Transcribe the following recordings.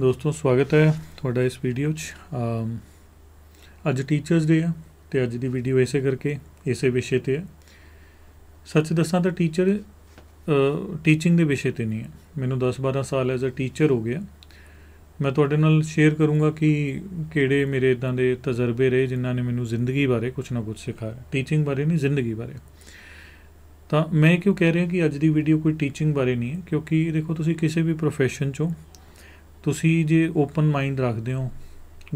ਦੋਸਤੋ ਸਵਾਗਤ ਹੈ ਤੁਹਾਡਾ ਇਸ ਵੀਡੀਓ 'ਚ ਅੱਜ ਟੀਚਰਸ ਡੇ ਆ ਤੇ ਅੱਜ ਦੀ ਵੀਡੀਓ ਐਸੇ ਕਰਕੇ ਇਸੇ ਵਿਸ਼ੇ ਤੇ ਹੈ ਸੱਚ ਦੱਸਾਂ ਤਾਂ ਟੀਚਰ ਟੀਚਿੰਗ ਦੇ ਵਿਸ਼ੇ ਤੇ ਨਹੀਂ ਹੈ ਮੈਨੂੰ 10-12 ਸਾਲ ਐਜ਼ ਅ ਟੀਚਰ ਹੋ ਗਿਆ ਮੈਂ ਤੁਹਾਡੇ ਨਾਲ ਸ਼ੇਅਰ ਕਰੂੰਗਾ ਕਿ ਕਿਹੜੇ ਮੇਰੇ ਇਦਾਂ ਦੇ ਤਜਰਬੇ ਰਹੇ ਜਿਨ੍ਹਾਂ ਨੇ ਮੈਨੂੰ ਜ਼ਿੰਦਗੀ ਬਾਰੇ ਕੁਝ ਨਾ ਕੁਝ ਸਿਖਾਇਆ ਟੀਚਿੰਗ ਬਾਰੇ ਨਹੀਂ ਜ਼ਿੰਦਗੀ ਬਾਰੇ ਤਾਂ ਮੈਂ ਕਿਉਂ ਕਹਿ ਰਿਹਾ ਕਿ ਅੱਜ ਦੀ ਵੀਡੀਓ ਕੋਈ ਟੀਚਿੰਗ ਬਾਰੇ ਨਹੀਂ ਹੈ ਕਿਉਂਕਿ ਦੇਖੋ ਤੁਸੀਂ ਕਿਸੇ ਵੀ profession ਚੋਂ ਤੁਸੀਂ ਜੇ ਓਪਨ ਮਾਈਂਡ ਰੱਖਦੇ ਹੋ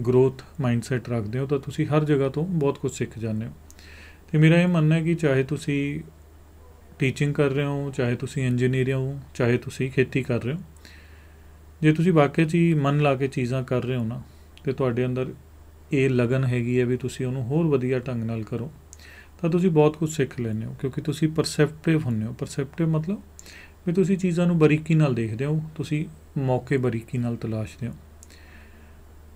ਗਰੋਥ ਮਾਈਂਡਸੈਟ ਰੱਖਦੇ ਹੋ ਤਾਂ ਤੁਸੀਂ ਹਰ ਜਗ੍ਹਾ ਤੋਂ ਬਹੁਤ ਕੁਝ ਸਿੱਖ ਜਾਂਦੇ ਹੋ ਤੇ ਮੇਰਾ ਇਹ ਮੰਨਣਾ ਹੈ ਕਿ ਚਾਹੇ ਤੁਸੀਂ ਟੀਚਿੰਗ ਕਰ ਰਹੇ ਹੋ ਚਾਹੇ ਤੁਸੀਂ ਇੰਜੀਨੀਅਰ ਹੋ ਚਾਹੇ ਤੁਸੀਂ ਖੇਤੀ ਕਰ ਰਹੇ ਹੋ ਜੇ ਤੁਸੀਂ ਵਾਕਿਆ 'ਚ ਹੀ ਮਨ ਲਾ ਕੇ ਚੀਜ਼ਾਂ ਕਰ ਰਹੇ ਹੋ ਨਾ ਤੇ ਤੁਹਾਡੇ ਅੰਦਰ ਇਹ ਲਗਨ ਹੈਗੀ ਹੈ ਵੀ ਤੁਸੀਂ ਉਹਨੂੰ ਹੋਰ ਵਧੀਆ ਢੰਗ ਨਾਲ ਕਰੋ ਤਾਂ ਤੁਸੀਂ ਬਹੁਤ ਕੁਝ ਸਿੱਖ ਲੈਣੇ ਹੋ ਕਿਉਂਕਿ ਤੁਸੀਂ ਪਰਸੈਪਟਿਵ ਹੁੰਨੇ ਹੋ ਪਰਸੈਪਟਿਵ ਮਤਲਬ ਵੀ ਤੁਸੀਂ ਚੀਜ਼ਾਂ ਨੂੰ ਬਰੀਕੀ ਨਾਲ ਦੇਖਦੇ ਹੋ ਤੁਸੀਂ ਮੌਕੇ ਬਰੀਕੀ ਨਾਲ ਤਲਾਸ਼ਦੇ ਹੋ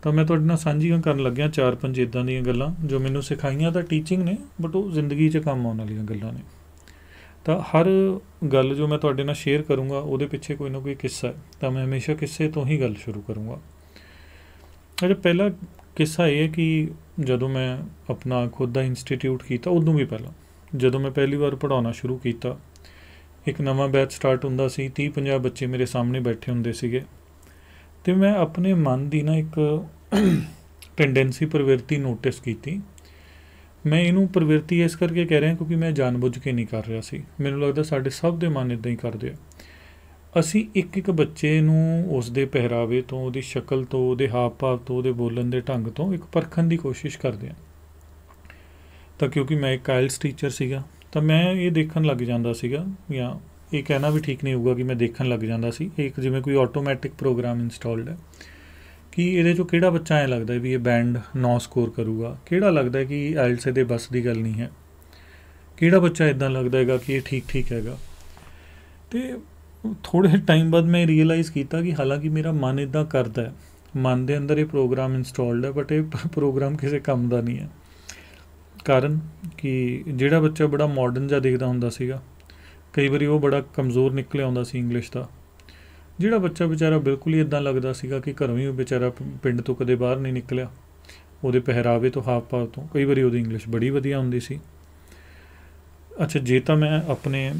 ਤਾਂ ਮੈਂ ਤੁਹਾਡੇ ਨਾਲ ਸਾਂਝੀਆਂ ਕਰਨ ਲੱਗਿਆ ਚਾਰ ਪੰਜ ਇਦਾਂ ਦੀਆਂ ਗੱਲਾਂ ਜੋ ਮੈਨੂੰ ਸਿਖਾਈਆਂ ਤਾਂ ਟੀਚਿੰਗ ਨੇ ਬਟ ਉਹ ਜ਼ਿੰਦਗੀ 'ਚ ਕੰਮ ਆਉਣ ਵਾਲੀਆਂ ਗੱਲਾਂ ਨੇ ਤਾਂ ਹਰ ਗੱਲ ਜੋ ਮੈਂ ਤੁਹਾਡੇ ਨਾਲ ਸ਼ੇਅਰ ਕਰੂੰਗਾ ਉਹਦੇ ਪਿੱਛੇ ਕੋਈ ਨਾ ਕੋਈ ਕਿੱਸਾ ਹੈ ਤਾਂ ਮੈਂ ਹਮੇਸ਼ਾ ਕਿੱਸੇ ਤੋਂ ਹੀ ਗੱਲ ਸ਼ੁਰੂ ਕਰੂੰਗਾ ਅਜੇ ਪਹਿਲਾ ਕਿੱਸਾ ਇਹ ਹੈ ਕਿ ਜਦੋਂ ਮੈਂ ਆਪਣਾ ਖੁਦ ਦਾ ਇੰਸਟੀਚਿਊਟ ਕੀਤਾ ਉਦੋਂ ਵੀ ਪਹਿਲਾਂ ਜਦੋਂ ਮੈਂ ਪਹਿਲੀ ਵਾਰ ਪੜਾਉਣਾ ਸ਼ੁਰੂ ਕੀਤਾ ਇੱਕ ਨਵਾਂ ਬੈਚ ਸਟਾਰਟ ਹੁੰਦਾ ਸੀ 30 50 ਬੱਚੇ ਮੇਰੇ ਸਾਹਮਣੇ ਬੈਠੇ ਹੁੰਦੇ ਸੀਗੇ ਤੇ ਮੈਂ ਆਪਣੇ ਮਨ ਦੀ ਨਾ ਇੱਕ ਟੈਂਡੈਂਸੀ ਪ੍ਰਵਿਰਤੀ ਨੋਟਿਸ ਕੀਤੀ ਮੈਂ ਇਹਨੂੰ ਪ੍ਰਵਿਰਤੀ ਇਸ ਕਰਕੇ ਕਹਿ ਰਿਹਾ ਕਿਉਂਕਿ ਮੈਂ ਜਾਣਬੁੱਝ ਕੇ ਨਹੀਂ ਕਰ ਰਿਹਾ ਸੀ ਮੈਨੂੰ ਲੱਗਦਾ ਸਾਡੇ ਸਭ ਦੇ ਮਨ ਇਦਾਂ ਹੀ ਕਰਦੇ ਆ ਅਸੀਂ ਇੱਕ ਇੱਕ ਬੱਚੇ ਨੂੰ ਉਸ ਦੇ ਪਹਿਰਾਵੇ ਤੋਂ ਉਹਦੀ ਸ਼ਕਲ ਤੋਂ ਉਹਦੇ ਹਾਵ ਭਾਵ ਤੋਂ ਉਹਦੇ ਬੋਲਣ ਦੇ ਢੰਗ ਤੋਂ ਇੱਕ ਪਰਖਣ ਦੀ ਕੋਸ਼ਿਸ਼ ਕਰਦੇ ਆ ਤਾਂ ਕਿਉਂਕਿ ਮੈਂ ਇੱਕ ਕਾਇਲਸ ਟੀਚਰ ਸੀਗਾ ਤਾਂ ਮੈਂ ਇਹ ਦੇਖਣ ਲੱਗ ਜਾਂਦਾ ਸੀਗਾ ਜਾਂ ਇਹ ਕਹਿਣਾ ਵੀ ਠੀਕ ਨਹੀਂ ਹੋਊਗਾ ਕਿ ਮੈਂ ਦੇਖਣ ਲੱਗ ਜਾਂਦਾ ਸੀ ਇੱਕ ਜਿਵੇਂ ਕੋਈ ਆਟੋਮੈਟਿਕ ਪ੍ਰੋਗਰਾਮ ਇੰਸਟਾਲਡ ਹੈ ਕਿ ਇਹਦੇ ਚੋਂ ਕਿਹੜਾ ਬੱਚਾ ਐ ਲੱਗਦਾ ਵੀ ਇਹ ਬੈਂਡ 9 ਸਕੋਰ ਕਰੂਗਾ ਕਿਹੜਾ ਲੱਗਦਾ ਕਿ ਆਇਲਸ ਦੇ ਬਸ ਦੀ ਗੱਲ ਨਹੀਂ ਹੈ ਕਿਹੜਾ ਬੱਚਾ ਇਦਾਂ ਲੱਗਦਾ ਹੈਗਾ ਕਿ ਇਹ ਠੀਕ ਠੀਕ ਹੈਗਾ ਤੇ ਥੋੜੇ ਟਾਈਮ ਬਾਅਦ ਮੈਂ ਰੀਅਲਾਈਜ਼ ਕੀਤਾ ਕਿ ਹਾਲਾਂਕਿ ਮੇਰਾ ਮਨ ਇਦਾਂ ਕਰਦਾ ਹੈ ਮਨ ਦੇ ਅੰਦਰ ਇਹ ਪ੍ਰੋਗਰਾਮ ਇੰਸਟਾਲਡ ਹੈ ਬਟ ਇਹ ਪ੍ਰੋਗਰਾਮ ਕਿਸੇ ਕੰਮ ਦਾ ਨਹੀਂ ਹੈ ਕਾਰਨ ਕਿ ਜਿਹੜਾ ਬੱਚਾ ਬੜਾ ਮਾਡਰਨ ਜਿਹਾ ਦੇਖਦਾ ਹੁੰਦਾ ਸੀਗਾ ਕਈ ਵਾਰੀ ਉਹ ਬੜਾ ਕਮਜ਼ੋਰ ਨਿਕਲ ਆਉਂਦਾ ਸੀ ਇੰਗਲਿਸ਼ ਦਾ ਜਿਹੜਾ ਬੱਚਾ ਵਿਚਾਰਾ ਬਿਲਕੁਲ ਹੀ ਇਦਾਂ ਲੱਗਦਾ ਸੀਗਾ ਕਿ ਘਰੋਂ ਹੀ ਉਹ ਵਿਚਾਰਾ ਪਿੰਡ ਤੋਂ ਕਦੇ ਬਾਹਰ ਨਹੀਂ ਨਿਕਲਿਆ ਉਹਦੇ ਪਹਿਰਾਵੇ ਤੋਂ ਹਾਫ ਭਾਵ ਤੋਂ ਕਈ ਵਾਰੀ ਉਹਦੀ ਇੰਗਲਿਸ਼ ਬੜੀ ਵਧੀਆ ਹੁੰਦੀ ਸੀ ਅੱਛਾ ਜੇ ਤਾਂ ਮੈਂ ਆਪਣੇ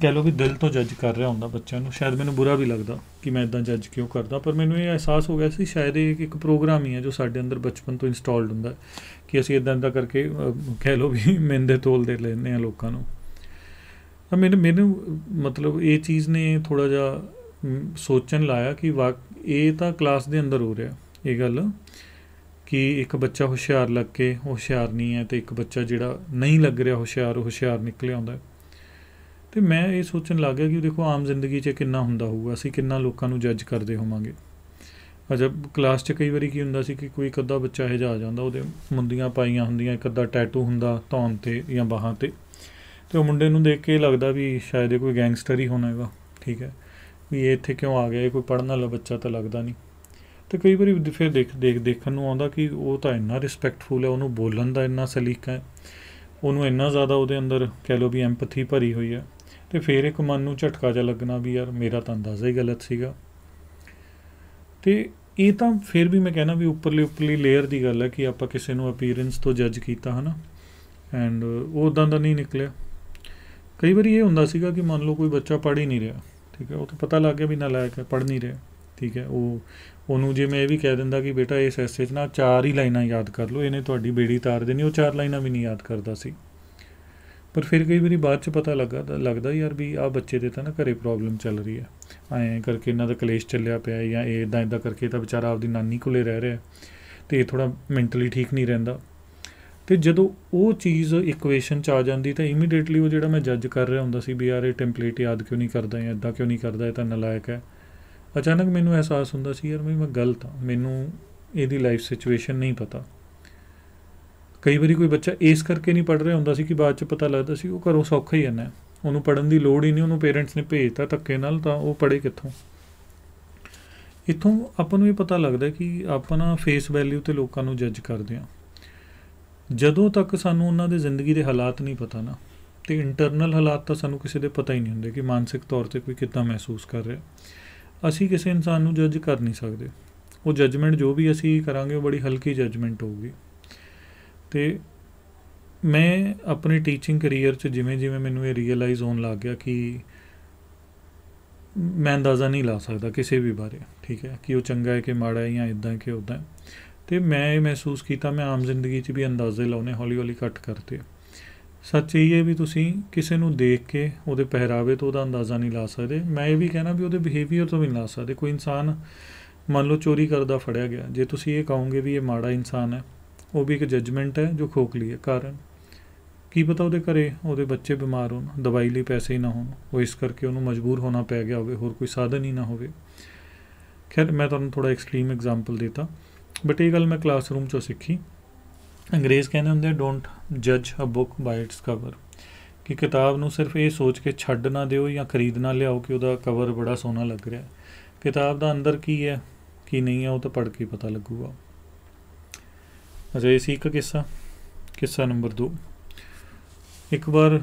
ਕਹਿ ਲੋ ਵੀ ਦਿਲ ਤੋਂ ਜੱਜ ਕਰ ਰਿਹਾ ਹੁੰਦਾ ਬੱਚਿਆਂ ਨੂੰ ਸ਼ਾਇਦ ਮੈਨੂੰ ਬੁਰਾ ਵੀ ਲੱਗਦਾ ਕਿ ਮੈਂ ਇਦਾਂ ਜੱਜ ਕਿਉਂ ਕਰਦਾ ਪਰ ਮੈਨੂੰ ਇਹ ਅਹਿਸਾਸ ਹੋ ਗਿਆ ਸੀ ਸ਼ਾਇਦ ਇਹ ਇੱਕ ਪ੍ਰੋਗਰਾਮ ਹੀ ਹੈ ਜੋ ਸਾਡੇ ਅੰਦਰ ਬਚਪਨ ਤੋਂ ਇੰਸਟਾਲਡ ਹੁੰਦਾ ਕਿ ਅਸੀਂ ਇਦਾਂ ਦਾ ਕਰਕੇ ਕਹਿ ਲੋ ਵੀ ਮਿੰਦੇ ਤੋਲ ਦੇ ਲੈਨੇ ਆ ਲੋਕਾਂ ਨੂੰ ਤਾਂ ਮੈਨੂੰ ਮੈਨੂੰ ਮਤਲਬ ਇਹ ਚੀਜ਼ ਨੇ ਥੋੜਾ ਜਿਹਾ ਸੋਚਣ ਲਾਇਆ ਕਿ ਇਹ ਤਾਂ ਕਲਾਸ ਦੇ ਅੰਦਰ ਹੋ ਰਿਹਾ ਇਹ ਗੱਲ ਕਿ ਇੱਕ ਬੱਚਾ ਹੁਸ਼ਿਆਰ ਲੱਗ ਕੇ ਹੁਸ਼ਿਆਰ ਨਹੀਂ ਹੈ ਤੇ ਇੱਕ ਬੱਚਾ ਜਿਹੜਾ ਨਹੀਂ ਲੱਗ ਰਿਹਾ ਹੁਸ਼ਿਆਰ ਉਹ ਹੁਸ਼ਿਆਰ ਨਿਕਲੇ ਆਉਂਦਾ ਤੇ ਮੈਂ ਇਹ ਸੋਚਣ ਲੱਗ ਗਿਆ ਕਿ ਦੇਖੋ ਆਮ ਜ਼ਿੰਦਗੀ 'ਚ ਕਿੰਨਾ ਹੁੰਦਾ ਹੋਊਗਾ ਅਸੀਂ ਕਿੰਨਾ ਲੋਕਾਂ ਨੂੰ ਜੱਜ ਕਰਦੇ ਹੋਵਾਂਗੇ ਅਜਬ ਕਲਾਸ 'ਚ ਕਈ ਵਾਰੀ ਕੀ ਹੁੰਦਾ ਸੀ ਕਿ ਕੋਈ ਕੱਦਾ ਬੱਚਾ ਇਹ ਜਾ ਜਾਂਦਾ ਉਹਦੇ ਮੁੰਦੀਆਂ ਪਾਈਆਂ ਹੁੰਦੀਆਂ ਇੱਕ ਅੱਧਾ ਟੈਟੂ ਹੁੰਦਾ ਧੌਣ ਤੇ ਜਾਂ ਬਾਹਾਂ ਤੇ ਤੇ ਉਹ ਮੁੰਡੇ ਨੂੰ ਦੇਖ ਕੇ ਲੱਗਦਾ ਵੀ ਸ਼ਾਇਦ ਇਹ ਕੋਈ ਗੈਂਗਸਟਰ ਹੀ ਹੋਣਾ ਹੈਗਾ ਠੀਕ ਹੈ ਵੀ ਇਹ ਇੱਥੇ ਕਿਉਂ ਆ ਗਿਆ ਇਹ ਕੋਈ ਪੜਨ ਵਾਲਾ ਬੱਚਾ ਤਾਂ ਲੱਗਦਾ ਨਹੀਂ ਤੇ ਕਈ ਵਾਰੀ ਫਿਰ ਦੇਖ ਦੇਖ ਦੇਖਣ ਨੂੰ ਆਉਂਦਾ ਕਿ ਉਹ ਤਾਂ ਇੰਨਾ ਰਿਸਪੈਕਟਫੁਲ ਹੈ ਉਹਨੂੰ ਬੋਲਣ ਦਾ ਇੰਨਾ ਸਲੀਕਾ ਹੈ ਉਹਨੂੰ ਇੰਨਾ ਜ਼ਿਆਦਾ ਉਹਦੇ ਅੰਦਰ ਕਹਿ ਲੋ ਵੀ ਐਮਪੈਥੀ ਭਰੀ ਹੋਈ ਹੈ ਤੇ ਫਿਰ ਇੱਕ ਮਨ ਨੂੰ ਝਟਕਾ ਜਿਹਾ ਲੱਗਣਾ ਵੀ ਯਾਰ ਮੇਰਾ ਤਾਂ ਅੰਦਾਜ਼ਾ ਹੀ ਗਲਤ ਸੀਗਾ ਤੇ ਇਹ ਤਾਂ ਫਿਰ ਵੀ ਮੈਂ ਕਹਿਣਾ ਵੀ ਉੱਪਰਲੀ ਉੱਪਰਲੀ ਲੇਅਰ ਦੀ ਗੱਲ ਹੈ ਕਿ ਆਪਾਂ ਕਿਸੇ ਨੂੰ ਅਪੀਅਰੈਂਸ ਤੋਂ ਜੱਜ ਕੀਤਾ ਹਨਾ ਐਂਡ ਉਹ ਉਦਾਂ ਦਾ ਨਹੀਂ ਨਿਕਲਿਆ ਕਈ ਵਾਰੀ ਇਹ ਹੁੰਦਾ ਸੀਗਾ ਕਿ ਮੰਨ ਲਓ ਕੋਈ ਬੱਚਾ ਪੜ ਹੀ ਨਹੀਂ ਰਿਹਾ ਠੀਕ ਹੈ ਉਹ ਤਾਂ ਪਤਾ ਲੱਗ ਗਿਆ ਵੀ ਨਾ ਲਾਇਕ ਹੈ ਪੜ ਨਹੀਂ ਰਿਹਾ ਠੀਕ ਹੈ ਉਹ ਉਹਨੂੰ ਜੇ ਮੈਂ ਇਹ ਵੀ ਕਹਿ ਦਿੰਦਾ ਕਿ ਬੇਟਾ ਇਸ ਐਸੇ 'ਚ ਨਾ ਚਾਰ ਹੀ ਲਾਈਨਾਂ ਯਾਦ ਕਰ ਲਓ ਇਹਨੇ ਤੁਹਾਡੀ ਬੇੜੀ ਤਾਰ ਦੇਣੀ ਉਹ ਚਾਰ ਲਾਈਨਾਂ ਵੀ ਨਹੀਂ ਯਾਦ ਕਰਦਾ ਸੀ ਪਰ ਫਿਰ ਕਈ ਵਾਰੀ ਬਾਅਦ ਚ ਪਤਾ ਲੱਗਾ ਲੱਗਦਾ ਯਾਰ ਵੀ ਆ ਬੱਚੇ ਦੇ ਤਾਂ ਨਾ ਘਰੇ ਪ੍ਰੋਬਲਮ ਚੱਲ ਰਹੀ ਹੈ ਐਂ ਕਰਕੇ ਇਹਨਾਂ ਦਾ ਕਲੇਸ਼ ਚੱਲਿਆ ਪਿਆ ਜਾਂ ਇਹ ਇਦਾਂ ਇਦਾਂ ਕਰਕੇ ਤਾਂ ਵਿਚਾਰਾ ਆਪਦੀ ਨਾਨੀ ਕੋਲੇ ਰਹਿ ਰਿਹਾ ਤੇ ਇਹ ਥੋੜਾ ਮੈਂਟਲੀ ਠੀਕ ਨਹੀਂ ਰਹਿੰਦਾ ਤੇ ਜਦੋਂ ਉਹ ਚੀਜ਼ ਇਕੁਏਸ਼ਨ ਚ ਆ ਜਾਂਦੀ ਤਾਂ ਇਮੀਡੀਏਟਲੀ ਉਹ ਜਿਹੜਾ ਮੈਂ ਜੱਜ ਕਰ ਰਿਹਾ ਹੁੰਦਾ ਸੀ ਵੀ ਯਾਰ ਇਹ ਟੈਂਪਲੇਟ ਯਾਦ ਕਿਉਂ ਨਹੀਂ ਕਰਦਾ ਜਾਂ ਇਦਾਂ ਕਿਉਂ ਨਹੀਂ ਕਰਦਾ ਇਹ ਤਾਂ ਨਲਾਇਕ ਹੈ ਅਚਾਨਕ ਮੈਨੂੰ ਅਹਿਸਾਸ ਹੁੰਦਾ ਸੀ ਯਾਰ ਮੈਂ ਗਲਤ ਹਾਂ ਮੈਨੂੰ ਇਹਦੀ ਲਾਈਫ ਸਿਚੁਏਸ਼ਨ ਨਹੀਂ ਪਤਾ ਕਈ ਵਾਰੀ ਕੋਈ ਬੱਚਾ ਇਸ ਕਰਕੇ ਨਹੀਂ ਪੜ ਰਿਹਾ ਹੁੰਦਾ ਸੀ ਕਿ ਬਾਅਦ ਚ ਪਤਾ ਲੱਗਦਾ ਸੀ ਉਹ ਘਰੋਂ ਸੌਖਾ ਹੀ ਜਾਂਦਾ ਉਹਨੂੰ ਪੜਨ ਦੀ ਲੋੜ ਹੀ ਨਹੀਂ ਉਹਨੂੰ ਪੇਰੈਂਟਸ ਨੇ ਭੇਜਤਾ ਧੱਕੇ ਨਾਲ ਤਾਂ ਉਹ ਪੜੇ ਕਿੱਥੋਂ ਇਥੋਂ ਆਪਾਂ ਨੂੰ ਇਹ ਪਤਾ ਲੱਗਦਾ ਕਿ ਆਪਾਂ ਨਾ ਫੇਸ ਵੈਲਿਊ ਤੇ ਲੋਕਾਂ ਨੂੰ ਜੱਜ ਕਰਦੇ ਆ ਜਦੋਂ ਤੱਕ ਸਾਨੂੰ ਉਹਨਾਂ ਦੇ ਜ਼ਿੰਦਗੀ ਦੇ ਹਾਲਾਤ ਨਹੀਂ ਪਤਾ ਨਾ ਤੇ ਇੰਟਰਨਲ ਹਾਲਾਤ ਤਾਂ ਸਾਨੂੰ ਕਿਸੇ ਦੇ ਪਤਾ ਹੀ ਨਹੀਂ ਹੁੰਦੇ ਕਿ ਮਾਨਸਿਕ ਤੌਰ ਤੇ ਕੋਈ ਕਿੱਦਾਂ ਮਹਿਸੂਸ ਕਰ ਰਿਹਾ ਅਸੀਂ ਕਿਸੇ ਇਨਸਾਨ ਨੂੰ ਜੱਜ ਕਰ ਨਹੀਂ ਸਕਦੇ ਉਹ ਜੱਜਮੈਂਟ ਜੋ ਵੀ ਅਸੀਂ ਕਰਾਂਗੇ ਉਹ ਬੜੀ ਹਲਕੀ ਜੱਜਮੈਂਟ ਹੋਊਗੀ ਤੇ ਮੈਂ ਆਪਣੀ ਟੀਚਿੰਗ ਕਰੀਅਰ 'ਚ ਜਿਵੇਂ ਜਿਵੇਂ ਮੈਨੂੰ ਇਹ ਰੀਅਲਾਈਜ਼ ਹੋਣ ਲੱਗ ਗਿਆ ਕਿ ਮੈਂ ਅੰਦਾਜ਼ਾ ਨਹੀਂ ਲਾ ਸਕਦਾ ਕਿਸੇ ਵੀ ਬਾਰੇ ਠੀਕ ਹੈ ਕਿ ਉਹ ਚੰਗਾ ਹੈ ਕਿ ਮਾੜਾ ਹੈ ਜਾਂ ਇਦਾਂ ਕਿ ਉਦਾਂ ਤੇ ਮੈਂ ਇਹ ਮਹਿਸੂਸ ਕੀਤਾ ਮੈਂ ਆਮ ਜ਼ਿੰਦਗੀ 'ਚ ਵੀ ਅੰਦਾਜ਼ੇ ਲਾਉਣੇ ਹੌਲੀ-ਹੌਲੀ ਘੱਟ ਕਰਤੇ ਸੱਚ ਇਹ ਹੈ ਵੀ ਤੁਸੀਂ ਕਿਸੇ ਨੂੰ ਦੇਖ ਕੇ ਉਹਦੇ ਪਹਿਰਾਵੇ ਤੋਂ ਉਹਦਾ ਅੰਦਾਜ਼ਾ ਨਹੀਂ ਲਾ ਸਕਦੇ ਮੈਂ ਇਹ ਵੀ ਕਹਿਣਾ ਵੀ ਉਹਦੇ ਬਿਹੇਵੀਅਰ ਤੋਂ ਵੀ ਨਹੀਂ ਲਾ ਸਕਦੇ ਕੋਈ ਇਨਸਾਨ ਮੰਨ ਲਓ ਚੋਰੀ ਕਰਦਾ ਫੜਿਆ ਗਿਆ ਜੇ ਤੁਸੀਂ ਇਹ ਕਹੋਗੇ ਵੀ ਇਹ ਮਾੜਾ ਇਨਸਾਨ ਹੈ ਉਹ ਵੀ ਇੱਕ ਜੱਜਮੈਂਟ ਹੈ ਜੋ ਖੋਖਲੀ ਹੈ ਕਾਰਨ ਕੀ ਪਤਾ ਉਹਦੇ ਘਰੇ ਉਹਦੇ ਬੱਚੇ ਬਿਮਾਰ ਹੋਣ ਦਵਾਈ ਲਈ ਪੈਸੇ ਹੀ ਨਾ ਹੋਣ ਉਹ ਇਸ ਕਰਕੇ ਉਹਨੂੰ ਮਜਬੂਰ ਹੋਣਾ ਪੈ ਗਿਆ ਹੋਵੇ ਹੋਰ ਕੋਈ ਸਾਧਨ ਹੀ ਨਾ ਹੋਵੇ ਖੈਰ ਮੈਂ ਤੁਹਾਨੂੰ ਥੋੜਾ ਐਕਸਟ੍ਰੀਮ ਐਗਜ਼ਾਮਪਲ ਦਿੱਤਾ ਬਟ ਇਹ ਗੱਲ ਮੈਂ ਕਲਾਸਰੂਮ ਚੋਂ ਸਿੱਖੀ ਅੰਗਰੇਜ਼ ਕਹਿੰਦੇ ਹੁੰਦੇ ਡੋਨਟ ਜੱਜ a book by its cover ਕਿ ਕਿਤਾਬ ਨੂੰ ਸਿਰਫ ਇਹ ਸੋਚ ਕੇ ਛੱਡ ਨਾ ਦਿਓ ਜਾਂ ਖਰੀਦ ਨਾ ਲਿਆਓ ਕਿ ਉਹਦਾ ਕਵਰ ਬੜਾ ਸੋਹਣਾ ਲੱਗ ਰਿਹਾ ਹੈ ਕਿਤਾਬ ਦਾ ਅੰਦਰ ਕੀ ਹੈ ਕੀ ਨਹੀਂ ਹੈ ਉਹ ਤਾਂ ਪੜ੍ਹ ਕੇ ਪਤਾ ਲੱਗੂਗਾ ਅਜੇ ਇਹ ਸੀ ਇੱਕ ਕਿੱਸਾ ਕਿੱਸਾ ਨੰਬਰ 2 ਇੱਕ ਵਾਰ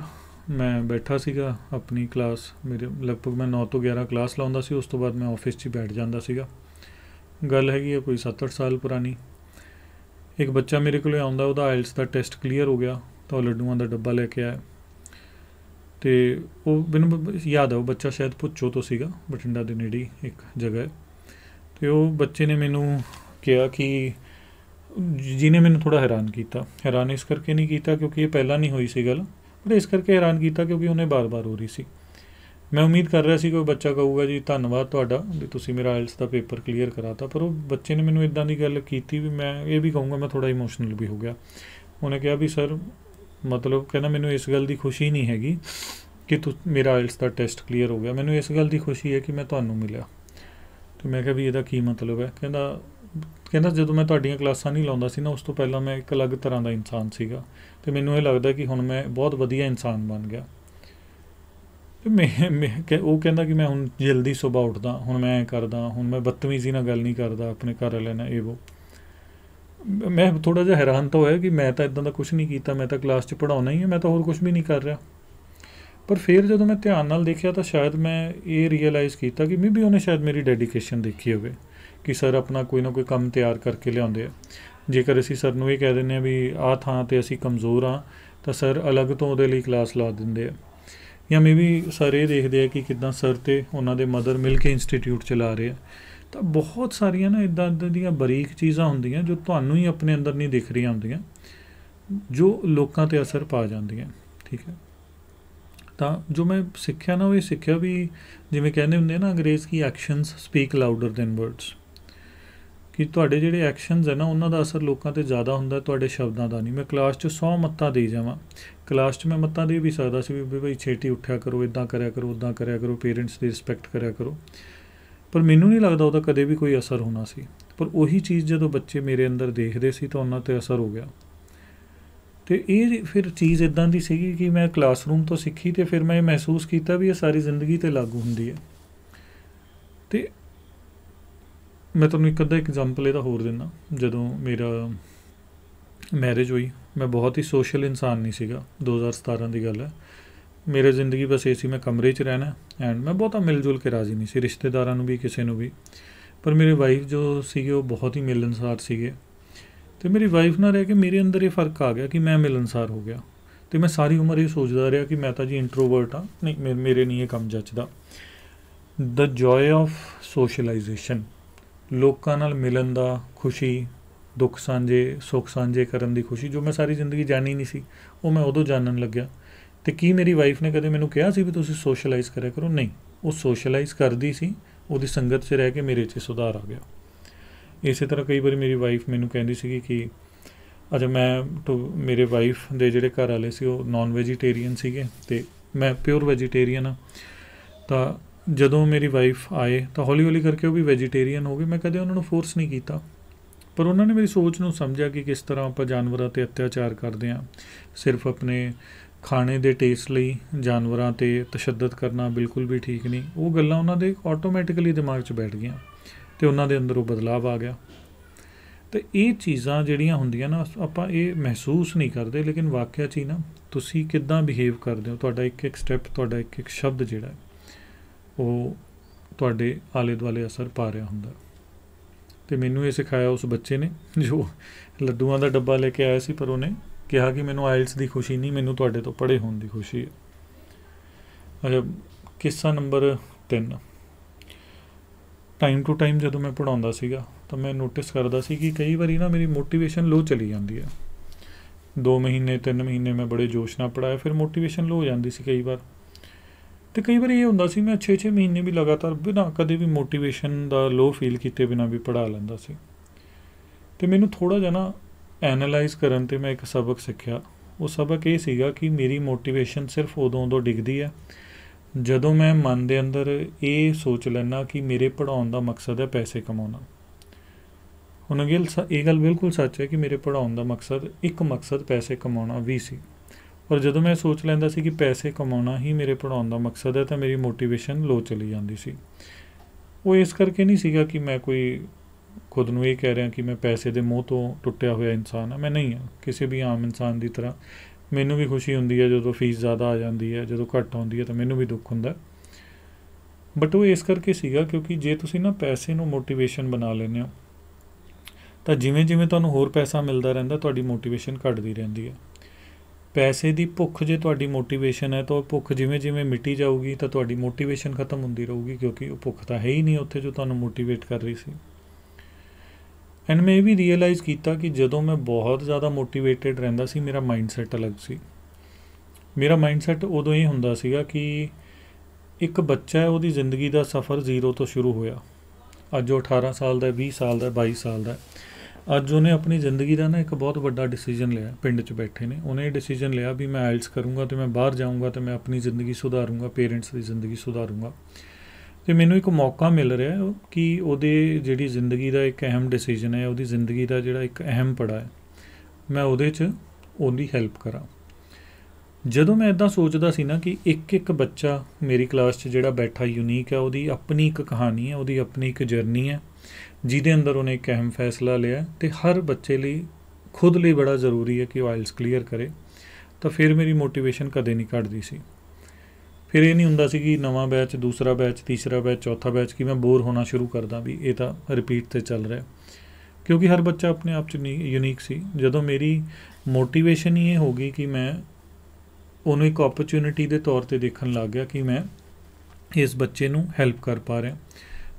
ਮੈਂ ਬੈਠਾ ਸੀਗਾ ਆਪਣੀ ਕਲਾਸ ਮੇਰੇ ਲਗਭਗ ਮੈਂ 9 ਤੋਂ 11 ਕਲਾਸ ਲਾਉਂਦਾ ਸੀ ਉਸ ਤੋਂ ਬਾਅਦ ਮੈਂ ਆਫਿਸ 'ਚ ਬੈਠ ਜਾਂਦਾ ਸੀਗਾ ਗੱਲ ਹੈਗੀ ਹੈ ਕੋਈ 7-8 ਸਾਲ ਪੁਰਾਣੀ ਇੱਕ ਬੱਚਾ ਮੇਰੇ ਕੋਲੇ ਆਉਂਦਾ ਉਹਦਾ ਆਇਲਸ ਦਾ ਟੈਸਟ ਕਲੀਅਰ ਹੋ ਗਿਆ ਤਾਂ ਲੱਡੂਆਂ ਦਾ ਡੱਬਾ ਲੈ ਕੇ ਆਇਆ ਤੇ ਉਹ ਮੈਨੂੰ ਯਾਦ ਆ ਉਹ ਬੱਚਾ ਸ਼ਾਇਦ ਪੁੱਛੋ ਤੋਂ ਸੀਗਾ ਬਠਿੰਡਾ ਦੇ ਨੇੜੇ ਇੱਕ ਜਗ੍ਹਾ ਤੇ ਉਹ ਬੱਚੇ ਨੇ ਮੈਨੂੰ ਕਿਹਾ ਕਿ ਜਿਹਨੇ ਮੈਨੂੰ ਥੋੜਾ ਹੈਰਾਨ ਕੀਤਾ ਹੈਰਾਨ ਇਸ ਕਰਕੇ ਨਹੀਂ ਕੀਤਾ ਕਿਉਂਕਿ ਇਹ ਪਹਿਲਾਂ ਨਹੀਂ ਹੋਈ ਸੀ ਗੱਲ ਪਰ ਇਸ ਕਰਕੇ ਹੈਰਾਨ ਕੀਤਾ ਕਿਉਂਕਿ ਉਹਨੇ ਬਾਰ-ਬਾਰ ਹੋ ਰਹੀ ਸੀ ਮੈਂ ਉਮੀਦ ਕਰ ਰਿਹਾ ਸੀ ਕੋਈ ਬੱਚਾ ਕਹੂਗਾ ਜੀ ਧੰਨਵਾਦ ਤੁਹਾਡਾ ਵੀ ਤੁਸੀਂ ਮੇਰਾ ਆਇਲਸ ਦਾ ਪੇਪਰ ਕਲੀਅਰ ਕਰਾਤਾ ਪਰ ਉਹ ਬੱਚੇ ਨੇ ਮੈਨੂੰ ਇਦਾਂ ਦੀ ਗੱਲ ਕੀਤੀ ਵੀ ਮੈਂ ਇਹ ਵੀ ਕਹੂੰਗਾ ਮੈਂ ਥੋੜਾ ਇਮੋਸ਼ਨਲ ਵੀ ਹੋ ਗਿਆ ਉਹਨੇ ਕਿਹਾ ਵੀ ਸਰ ਮਤਲਬ ਕਹਿੰਦਾ ਮੈਨੂੰ ਇਸ ਗੱਲ ਦੀ ਖੁਸ਼ੀ ਨਹੀਂ ਹੈਗੀ ਕਿ ਤੂੰ ਮੇਰਾ ਆਇਲਸ ਦਾ ਟੈਸਟ ਕਲੀਅਰ ਹੋ ਗਿਆ ਮੈਨੂੰ ਇਸ ਗੱਲ ਦੀ ਖੁਸ਼ੀ ਹੈ ਕਿ ਮੈਂ ਤੁਹਾਨੂੰ ਮਿਲਿਆ ਤੇ ਮੈਂ ਕਿਹਾ ਵੀ ਇਹਦਾ ਕੀ ਮਤਲਬ ਹੈ ਕਹਿੰਦਾ ਕਹਿੰਦਾ ਜਦੋਂ ਮੈਂ ਤੁਹਾਡੀਆਂ ਕਲਾਸਾਂ ਨਹੀਂ ਲਾਉਂਦਾ ਸੀ ਨਾ ਉਸ ਤੋਂ ਪਹਿਲਾਂ ਮੈਂ ਇੱਕ ਅਲੱਗ ਤਰ੍ਹਾਂ ਦਾ ਇਨਸਾਨ ਸੀਗਾ ਤੇ ਮੈਨੂੰ ਇਹ ਲੱਗਦਾ ਕਿ ਹੁਣ ਮੈਂ ਬਹੁਤ ਵਧੀਆ ਇਨਸਾਨ ਬਣ ਗਿਆ ਤੇ ਮੈਂ ਉਹ ਕਹਿੰਦਾ ਕਿ ਮੈਂ ਹੁਣ ਜਲਦੀ ਸਵੇਰ ਉੱਠਦਾ ਹੁਣ ਮੈਂ ਐ ਕਰਦਾ ਹੁਣ ਮੈਂ ਬਤਮੀਜ਼ੀ ਨਾਲ ਗੱਲ ਨਹੀਂ ਕਰਦਾ ਆਪਣੇ ਘਰ ਵਾਲੇ ਨਾਲ ਇਹ ਉਹ ਮੈਂ ਥੋੜਾ ਜਿਹਾ ਹੈਰਾਨ ਤਾਂ ਹੋਇਆ ਕਿ ਮੈਂ ਤਾਂ ਇਦਾਂ ਦਾ ਕੁਝ ਨਹੀਂ ਕੀਤਾ ਮੈਂ ਤਾਂ ਕਲਾਸ 'ਚ ਪੜਾਉਣਾ ਹੀ ਹੈ ਮੈਂ ਤਾਂ ਹੋਰ ਕੁਝ ਵੀ ਨਹੀਂ ਕਰ ਰਿਹਾ ਪਰ ਫਿਰ ਜਦੋਂ ਮੈਂ ਧਿਆਨ ਨਾਲ ਦੇਖਿਆ ਤਾਂ ਸ਼ਾਇਦ ਮੈਂ ਇਹ ਰੀਅਲਾਈਜ਼ ਕੀਤਾ ਕਿ ਮੇਬੀ ਉਹਨੇ ਸ਼ਾਇਦ ਮੇਰੀ ਡੈਡੀਕੇਸ਼ਨ ਦੇਖੀ ਹੋਵੇ ਕਿ ਸਰ ਆਪਣਾ ਕੋਈ ਨਾ ਕੋਈ ਕੰਮ ਤਿਆਰ ਕਰਕੇ ਲਿਆਉਂਦੇ ਆ ਜੇਕਰ ਅਸੀਂ ਸਰ ਨੂੰ ਇਹ ਕਹਿ ਦਿੰਨੇ ਆ ਵੀ ਆਹ ਥਾਂ ਤੇ ਅਸੀਂ ਕਮਜ਼ੋਰ ਆ ਤਾਂ ਸਰ ਅਲੱਗ ਤੋਂ ਉਹਦੇ ਲਈ ਕਲਾਸ ਲਾ ਦਿੰਦੇ ਆ ਜਾਂ ਮੇਬੀ ਸਰ ਇਹ ਦੇਖਦੇ ਆ ਕਿ ਕਿਦਾਂ ਸਰ ਤੇ ਉਹਨਾਂ ਦੇ ਮਦਰ ਮਿਲ ਕੇ ਇੰਸਟੀਚਿਊਟ ਚਲਾ ਰਹੇ ਆ ਤਾਂ ਬਹੁਤ ਸਾਰੀਆਂ ਨਾ ਇਦਾਂ ਦੀਆਂ ਬਰੀਕ ਚੀਜ਼ਾਂ ਹੁੰਦੀਆਂ ਜੋ ਤੁਹਾਨੂੰ ਹੀ ਆਪਣੇ ਅੰਦਰ ਨਹੀਂ ਦਿਖ ਰਹੀਆਂ ਹੁੰਦੀਆਂ ਜੋ ਲੋਕਾਂ ਤੇ ਅਸਰ ਪਾ ਜਾਂਦੀਆਂ ਠੀਕ ਹੈ ਤਾਂ ਜੋ ਮੈਂ ਸਿੱਖਿਆ ਨਾ ਉਹ ਇਹ ਸਿੱਖਿਆ ਵੀ ਜਿਵੇਂ ਕਹਿੰਦੇ ਹੁੰਦੇ ਨਾ ਅੰਗਰੇਜ਼ ਕੀ actions speak louder than words ਕਿ ਤੁਹਾਡੇ ਜਿਹੜੇ ਐਕਸ਼ਨਸ ਹੈ ਨਾ ਉਹਨਾਂ ਦਾ ਅਸਰ ਲੋਕਾਂ ਤੇ ਜ਼ਿਆਦਾ ਹੁੰਦਾ ਤੁਹਾਡੇ ਸ਼ਬਦਾਂ ਦਾ ਨਹੀਂ ਮੈਂ ਕਲਾਸ 'ਚ 100 ਮੱਤਾਂ ਦੇ ਜਾਵਾਂ ਕਲਾਸ 'ਚ ਮੈਂ ਮੱਤਾਂ ਦੇ ਵੀ ਸਕਦਾ ਸੀ ਵੀ ਭਾਈ ਛੇਤੀ ਉੱਠਿਆ ਕਰੋ ਇਦਾਂ ਕਰਿਆ ਕਰੋ ਉਦਾਂ ਕਰਿਆ ਕਰੋ ਪੇਰੈਂਟਸ ਦੀ ਰਿਸਪੈਕਟ ਕਰਿਆ ਕਰੋ ਪਰ ਮੈਨੂੰ ਨਹੀਂ ਲੱਗਦਾ ਉਹਦਾ ਕਦੇ ਵੀ ਕੋਈ ਅਸਰ ਹੋਣਾ ਸੀ ਪਰ ਉਹੀ ਚੀਜ਼ ਜਦੋਂ ਬੱਚੇ ਮੇਰੇ ਅੰਦਰ ਦੇਖਦੇ ਸੀ ਤਾਂ ਉਹਨਾਂ ਤੇ ਅਸਰ ਹੋ ਗਿਆ ਤੇ ਇਹ ਫਿਰ ਚੀਜ਼ ਇਦਾਂ ਦੀ ਸੀਗੀ ਕਿ ਮੈਂ ਕਲਾਸਰੂਮ ਤੋਂ ਸਿੱਖੀ ਤੇ ਫਿਰ ਮੈਂ ਇਹ ਮਹਿਸੂਸ ਕੀਤਾ ਵੀ ਇਹ ਸਾਰੀ ਜ਼ਿੰਦਗੀ ਤੇ ਲਾਗੂ ਹੁੰਦੀ ਹੈ ਤੇ ਮੈਂ ਤੁਹਾਨੂੰ ਇੱਕ ਅੱਧਾ ਐਗਜ਼ਾਮਪਲ ਇਹਦਾ ਹੋਰ ਦਿੰਦਾ ਜਦੋਂ ਮੇਰਾ ਮੈਰਿਜ ਹੋਈ ਮੈਂ ਬਹੁਤ ਹੀ ਸੋਸ਼ਲ ਇਨਸਾਨ ਨਹੀਂ ਸੀਗਾ 2017 ਦੀ ਗੱਲ ਹੈ ਮੇਰੇ ਜ਼ਿੰਦਗੀ ਬਸ ਏਸੀ ਮੈਂ ਕਮਰੇ 'ਚ ਰਹਿਣਾ ਐਂਡ ਮੈਂ ਬਹੁਤਾ ਮਿਲਜੁਲ ਕੇ ਰਾਜ਼ੀ ਨਹੀਂ ਸੀ ਰਿਸ਼ਤੇਦਾਰਾਂ ਨੂੰ ਵੀ ਕਿਸੇ ਨੂੰ ਵੀ ਪਰ ਮੇਰੇ ਵਾਈਫ ਜੋ ਸੀਗੇ ਉਹ ਬਹੁਤ ਹੀ ਮਿਲਨਸਾਰ ਸੀਗੇ ਤੇ ਮੇਰੀ ਵਾਈਫ ਨਾਲ ਰਹਿ ਕੇ ਮੇਰੇ ਅੰਦਰ ਇਹ ਫਰਕ ਆ ਗਿਆ ਕਿ ਮੈਂ ਮਿਲਨਸਾਰ ਹੋ ਗਿਆ ਤੇ ਮੈਂ ਸਾਰੀ ਉਮਰ ਇਹ ਸੋਚਦਾ ਰਿਹਾ ਕਿ ਮੈਂ ਤਾਂ ਜੀ ਇੰਟਰੋਵਰਟ ਆ ਨਹੀਂ ਮੇਰੇ ਨਹੀਂ ਇਹ ਕੰਮ ਜੱਚਦਾ ਦ ਜੋਏ ਆਫ ਸੋਸ਼ਲਾਈਜੇਸ਼ਨ ਲੋਕਾਂ ਨਾਲ ਮਿਲਣ ਦਾ ਖੁਸ਼ੀ ਦੁੱਖ ਸਾਂਝੇ ਸੁੱਖ ਸਾਂਝੇ ਕਰਨ ਦੀ ਖੁਸ਼ੀ ਜੋ ਮੈਂ ਸਾਰੀ ਜ਼ਿੰਦਗੀ ਜਾਣੀ ਨਹੀਂ ਸੀ ਉਹ ਮੈਂ ਉਦੋਂ ਜਾਣਨ ਲੱਗਿਆ ਤੇ ਕੀ ਮੇਰੀ ਵਾਈਫ ਨੇ ਕਦੇ ਮੈਨੂੰ ਕਿਹਾ ਸੀ ਵੀ ਤੁਸੀਂ ਸੋਸ਼ਲਾਈਜ਼ ਕਰਿਆ ਕਰੋ ਨਹੀਂ ਉਹ ਸੋਸ਼ਲਾਈਜ਼ ਕਰਦੀ ਸੀ ਉਹਦੀ ਸੰਗਤ 'ਚ ਰਹਿ ਕੇ ਮੇਰੇ 'ਚ ਸੁਧਾਰ ਆ ਗਿਆ ਇਸੇ ਤਰ੍ਹਾਂ ਕਈ ਵਾਰੀ ਮੇਰੀ ਵਾਈਫ ਮੈਨੂੰ ਕਹਿੰਦੀ ਸੀ ਕਿ ਅਜਾ ਮੈਂ ਮੇਰੇ ਵਾਈਫ ਦੇ ਜਿਹੜੇ ਘਰ ਵਾਲੇ ਸੀ ਉਹ ਨਾਨ ਵੈਜੀਟੇਰੀਅਨ ਸੀਗੇ ਤੇ ਮੈਂ ਪਿਓਰ ਵੈਜੀਟੇਰੀਅਨ ਆ ਤਾਂ ਜਦੋਂ ਮੇਰੀ ਵਾਈਫ ਆਏ ਤਾਂ ਹੌਲੀ ਹੌਲੀ ਕਰਕੇ ਉਹ ਵੀ ਵੈਜੀਟੇਰੀਅਨ ਹੋ ਗਏ ਮੈਂ ਕਦੇ ਉਹਨਾਂ ਨੂੰ ਫੋਰਸ ਨਹੀਂ ਕੀਤਾ ਪਰ ਉਹਨਾਂ ਨੇ ਮੇਰੀ ਸੋਚ ਨੂੰ ਸਮਝਿਆ ਕਿ ਕਿਸ ਤਰ੍ਹਾਂ ਆਪਾਂ ਜਾਨਵਰਾਂ ਤੇ ਅਤਿਆਚਾਰ ਕਰਦੇ ਆਂ ਸਿਰਫ ਆਪਣੇ ਖਾਣੇ ਦੇ ਟੇਸਟ ਲਈ ਜਾਨਵਰਾਂ ਤੇ ਤਸ਼ੱਦਦ ਕਰਨਾ ਬਿਲਕੁਲ ਵੀ ਠੀਕ ਨਹੀਂ ਉਹ ਗੱਲਾਂ ਉਹਨਾਂ ਦੇ ਆਟੋਮੈਟਿਕਲੀ ਦਿਮਾਗ 'ਚ ਬੈਠ ਗਈਆਂ ਤੇ ਉਹਨਾਂ ਦੇ ਅੰਦਰ ਉਹ ਬਦਲਾਅ ਆ ਗਿਆ ਤੇ ਇਹ ਚੀਜ਼ਾਂ ਜਿਹੜੀਆਂ ਹੁੰਦੀਆਂ ਨਾ ਆਪਾਂ ਇਹ ਮਹਿਸੂਸ ਨਹੀਂ ਕਰਦੇ ਲੇਕਿਨ ਵਾਕਿਆ ਚੀ ਨਾ ਤੁਸੀਂ ਕਿੱਦਾਂ ਬਿਹੇਵ ਕਰਦੇ ਹੋ ਤੁਹਾਡਾ ਇੱਕ ਇੱਕ ਸਟੈਪ ਤੁਹਾਡਾ ਇੱਕ ਇੱਕ ਸ਼ਬਦ ਜਿਹੜਾ ਉਹ ਤੁਹਾਡੇ ਆਲੇ ਦੁਆਲੇ ਅਸਰ ਪਾ ਰਿਹਾ ਹੁੰਦਾ ਤੇ ਮੈਨੂੰ ਇਹ ਸਿਖਾਇਆ ਉਸ ਬੱਚੇ ਨੇ ਜੋ ਲੱਡੂਆਂ ਦਾ ਡੱਬਾ ਲੈ ਕੇ ਆਇਆ ਸੀ ਪਰ ਉਹਨੇ ਕਿਹਾ ਕਿ ਮੈਨੂੰ ਆਇਲਸ ਦੀ ਖੁਸ਼ੀ ਨਹੀਂ ਮੈਨੂੰ ਤੁਹਾਡੇ ਤੋਂ ਪੜੇ ਹੋਣ ਦੀ ਖੁਸ਼ੀ ਹੈ ਅਜਾ ਕਿੱਸਾ ਨੰਬਰ 3 ਟਾਈਮ ਟੂ ਟਾਈਮ ਜਦੋਂ ਮੈਂ ਪੜਾਉਂਦਾ ਸੀਗਾ ਤਾਂ ਮੈਂ ਨੋਟਿਸ ਕਰਦਾ ਸੀ ਕਿ ਕਈ ਵਾਰੀ ਨਾ ਮੇਰੀ ਮੋਟੀਵੇਸ਼ਨ ਲੋ ਚਲੀ ਜਾਂਦੀ ਹੈ 2 ਮਹੀਨੇ 3 ਮਹੀਨੇ ਮੈਂ ਬੜੇ ਜੋਸ਼ ਨਾਲ ਪੜਾਇਆ ਫਿਰ ਮੋਟੀਵੇਸ਼ਨ ਲੋ ਹੋ ਜਾਂਦੀ ਸੀ ਕਈ ਵਾਰ ਤੇ ਕਈ ਵਾਰ ਇਹ ਹੁੰਦਾ ਸੀ ਮੈਂ 6-6 ਮਹੀਨੇ ਵੀ ਲਗਾਤਾਰ ਬਿਨਾਂ ਕਦੇ ਵੀ ਮੋਟੀਵੇਸ਼ਨ ਦਾ ਲੋ ਫੀਲ ਕੀਤੇ ਬਿਨਾਂ ਵੀ ਪੜਾ ਲੈਂਦਾ ਸੀ ਤੇ ਮੈਨੂੰ ਥੋੜਾ ਜਿਹਾ ਨਾ ਐਨਲਾਈਜ਼ ਕਰਨ ਤੇ ਮੈਂ ਇੱਕ ਸਬਕ ਸਿੱਖਿਆ ਉਹ ਸਬਕ ਇਹ ਸੀਗਾ ਕਿ ਮੇਰੀ ਮੋਟੀਵੇਸ਼ਨ ਸਿਰਫ ਉਦੋਂ ਉਦੋਂ ਡਿੱਗਦੀ ਹੈ ਜਦੋਂ ਮੈਂ ਮਨ ਦੇ ਅੰਦਰ ਇਹ ਸੋਚ ਲੈਣਾ ਕਿ ਮੇਰੇ ਪੜਾਉਣ ਦਾ ਮਕਸਦ ਹੈ ਪੈਸੇ ਕਮਾਉਣਾ ਹੁਣ ਇਹ ਗੱਲ ਬਿਲਕੁਲ ਸੱਚ ਹੈ ਕਿ ਮੇਰੇ ਪੜਾਉਣ ਦਾ ਮਕਸਦ ਇੱਕ ਮਕਸਦ ਪੈਸੇ ਕਮਾਉਣਾ ਵੀ ਸੀ ਔਰ ਜਦੋਂ ਮੈਂ ਸੋਚ ਲੈਂਦਾ ਸੀ ਕਿ ਪੈਸੇ ਕਮਾਉਣਾ ਹੀ ਮੇਰੇ ਪੜਾਉਣ ਦਾ ਮਕਸਦ ਹੈ ਤਾਂ ਮੇਰੀ ਮੋਟੀਵੇਸ਼ਨ ਲੋ ਚਲੀ ਜਾਂਦੀ ਸੀ ਉਹ ਇਸ ਕਰਕੇ ਨਹੀਂ ਸੀਗਾ ਕਿ ਮੈਂ ਕੋਈ ਖੁਦ ਨੂੰ ਇਹ ਕਹਿ ਰਿਹਾ ਕਿ ਮੈਂ ਪੈਸੇ ਦੇ ਮੋਹ ਤੋਂ ਟੁੱਟਿਆ ਹੋਇਆ ਇਨਸਾਨ ਹਾਂ ਮੈਂ ਨਹੀਂ ਹਾਂ ਕਿਸੇ ਵੀ ਆਮ ਇਨਸਾਨ ਦੀ ਤਰ੍ਹਾਂ ਮੈਨੂੰ ਵੀ ਖੁਸ਼ੀ ਹੁੰਦੀ ਹੈ ਜਦੋਂ ਫੀਸ ਜ਼ਿਆਦਾ ਆ ਜਾਂਦੀ ਹੈ ਜਦੋਂ ਘੱਟ ਆਉਂਦੀ ਹੈ ਤਾਂ ਮੈਨੂੰ ਵੀ ਦੁੱਖ ਹੁੰਦਾ ਬਟ ਉਹ ਇਸ ਕਰਕੇ ਸੀਗਾ ਕਿਉਂਕਿ ਜੇ ਤੁਸੀਂ ਨਾ ਪੈਸੇ ਨੂੰ ਮੋਟੀਵੇਸ਼ਨ ਬਣਾ ਲੈਂਦੇ ਹੋ ਤਾਂ ਜਿਵੇਂ ਜਿਵੇਂ ਤੁਹਾਨੂੰ ਹੋਰ ਪੈਸਾ ਮਿਲਦਾ ਰਹਿੰਦਾ ਤੁਹਾਡੀ ਮੋਟੀਵੇਸ਼ਨ ਘਟਦੀ ਰਹਿੰਦੀ ਹੈ ਪੈਸੇ ਦੀ ਭੁੱਖ ਜੇ ਤੁਹਾਡੀ ਮੋਟੀਵੇਸ਼ਨ ਹੈ ਤਾਂ ਉਹ ਭੁੱਖ ਜਿਵੇਂ ਜਿਵੇਂ ਮਿਟੀ ਜਾਊਗੀ ਤਾਂ ਤੁਹਾਡੀ ਮੋਟੀਵੇਸ਼ਨ ਖਤਮ ਹੁੰਦੀ ਰਹੂਗੀ ਕਿਉਂਕਿ ਉਹ ਭੁੱਖ ਤਾਂ ਹੈ ਹੀ ਨਹੀਂ ਉੱਥੇ ਜੋ ਤੁਹਾਨੂੰ ਮੋਟੀਵੇਟ ਕਰ ਰਹੀ ਸੀ ਐਂਡ ਮੈਂ ਇਹ ਵੀ ਰਿਅਲਾਈਜ਼ ਕੀਤਾ ਕਿ ਜਦੋਂ ਮੈਂ ਬਹੁਤ ਜ਼ਿਆਦਾ ਮੋਟੀਵੇਟਿਡ ਰਹਿੰਦਾ ਸੀ ਮੇਰਾ ਮਾਈਂਡਸੈਟ ਅਲੱਗ ਸੀ ਮੇਰਾ ਮਾਈਂਡਸੈਟ ਉਦੋਂ ਹੀ ਹੁੰਦਾ ਸੀਗਾ ਕਿ ਇੱਕ ਬੱਚਾ ਹੈ ਉਹਦੀ ਜ਼ਿੰਦਗੀ ਦਾ ਸਫ਼ਰ ਜ਼ੀਰੋ ਤੋਂ ਸ਼ੁਰੂ ਹੋਇਆ ਅੱਜ ਉਹ 18 ਸਾਲ ਦਾ 20 ਸਾਲ ਦਾ 22 ਸਾਲ ਦਾ ਅੱਜ ਉਹਨੇ ਆਪਣੀ ਜ਼ਿੰਦਗੀ ਦਾ ਨਾ ਇੱਕ ਬਹੁਤ ਵੱਡਾ ਡਿਸੀਜਨ ਲਿਆ ਪਿੰਡ 'ਚ ਬੈਠੇ ਨੇ ਉਹਨੇ ਇਹ ਡਿਸੀਜਨ ਲਿਆ ਵੀ ਮੈਂ ਆਇਲਸ ਕਰੂੰਗਾ ਤੇ ਮੈਂ ਬਾਹਰ ਜਾਊਂਗਾ ਤੇ ਮੈਂ ਆਪਣੀ ਜ਼ਿੰਦਗੀ ਸੁਧਾਰੂੰਗਾ ਪੇਰੈਂਟਸ ਦੀ ਜ਼ਿੰਦਗੀ ਸੁਧਾਰੂੰਗਾ ਤੇ ਮੈਨੂੰ ਇੱਕ ਮੌਕਾ ਮਿਲ ਰਿਹਾ ਕਿ ਉਹਦੇ ਜਿਹੜੀ ਜ਼ਿੰਦਗੀ ਦਾ ਇੱਕ ਅਹਿਮ ਡਿਸੀਜਨ ਹੈ ਉਹਦੀ ਜ਼ਿੰਦਗੀ ਦਾ ਜਿਹੜਾ ਇੱਕ ਅਹਿਮ ਪੜਾ ਹੈ ਮੈਂ ਉਹਦੇ 'ਚ ਉਹਦੀ ਹੈਲਪ ਕਰਾਂ ਜਦੋਂ ਮੈਂ ਇਦਾਂ ਸੋਚਦਾ ਸੀ ਨਾ ਕਿ ਇੱਕ ਇੱਕ ਬੱਚਾ ਮੇਰੀ ਕਲਾਸ 'ਚ ਜਿਹੜਾ ਬੈਠਾ ਯੂਨੀਕ ਹੈ ਉਹਦੀ ਆਪਣੀ ਇੱਕ ਕਹਾਣੀ ਹੈ ਉਹਦੀ ਆਪਣੀ ਇੱਕ ਜਰਨੀ ਹੈ ਜਿਹਦੇ ਅੰਦਰ ਉਹਨੇ ਇੱਕ ਅਹਿਮ ਫੈਸਲਾ ਲਿਆ ਤੇ ਹਰ ਬੱਚੇ ਲਈ ਖੁਦ ਲਈ ਬੜਾ ਜ਼ਰੂਰੀ ਹੈ ਕਿ ਉਹ ਆਇਲਸ ਕਲੀਅਰ ਕਰੇ ਤਾਂ ਫਿਰ ਮੇਰੀ ਮੋਟੀਵੇਸ਼ਨ ਕਦੇ ਨਹੀਂ ਘਟਦੀ ਸੀ ਫਿਰ ਇਹ ਨਹੀਂ ਹੁੰਦਾ ਸੀ ਕਿ ਨਵਾਂ ਬੈਚ ਦੂਸਰਾ ਬੈਚ ਤੀਸਰਾ ਬੈਚ ਚੌਥਾ ਬੈਚ ਕਿ ਮੈਂ ਬੋਰ ਹੋਣਾ ਸ਼ੁਰੂ ਕਰਦਾ ਵੀ ਇਹ ਤਾਂ ਰਿਪੀਟ ਤੇ ਚੱਲ ਰਿਹਾ ਕਿਉਂਕਿ ਹਰ ਬੱਚਾ ਆਪਣੇ ਆਪ ਚ ਯੂਨੀਕ ਸੀ ਜਦੋਂ ਮੇਰੀ ਮੋਟੀਵੇਸ਼ਨ ਹੀ ਇਹ ਹੋ ਗਈ ਕਿ ਮੈਂ ਉਹਨੂੰ ਇੱਕ ਓਪਰਚ्युनिटी ਦੇ ਤੌਰ ਤੇ ਦੇਖਣ ਲੱਗ ਗਿਆ ਕਿ ਮੈਂ ਇਸ ਬੱਚੇ ਨੂੰ ਹੈਲਪ ਕਰ ਪਾ ਰਿਹਾ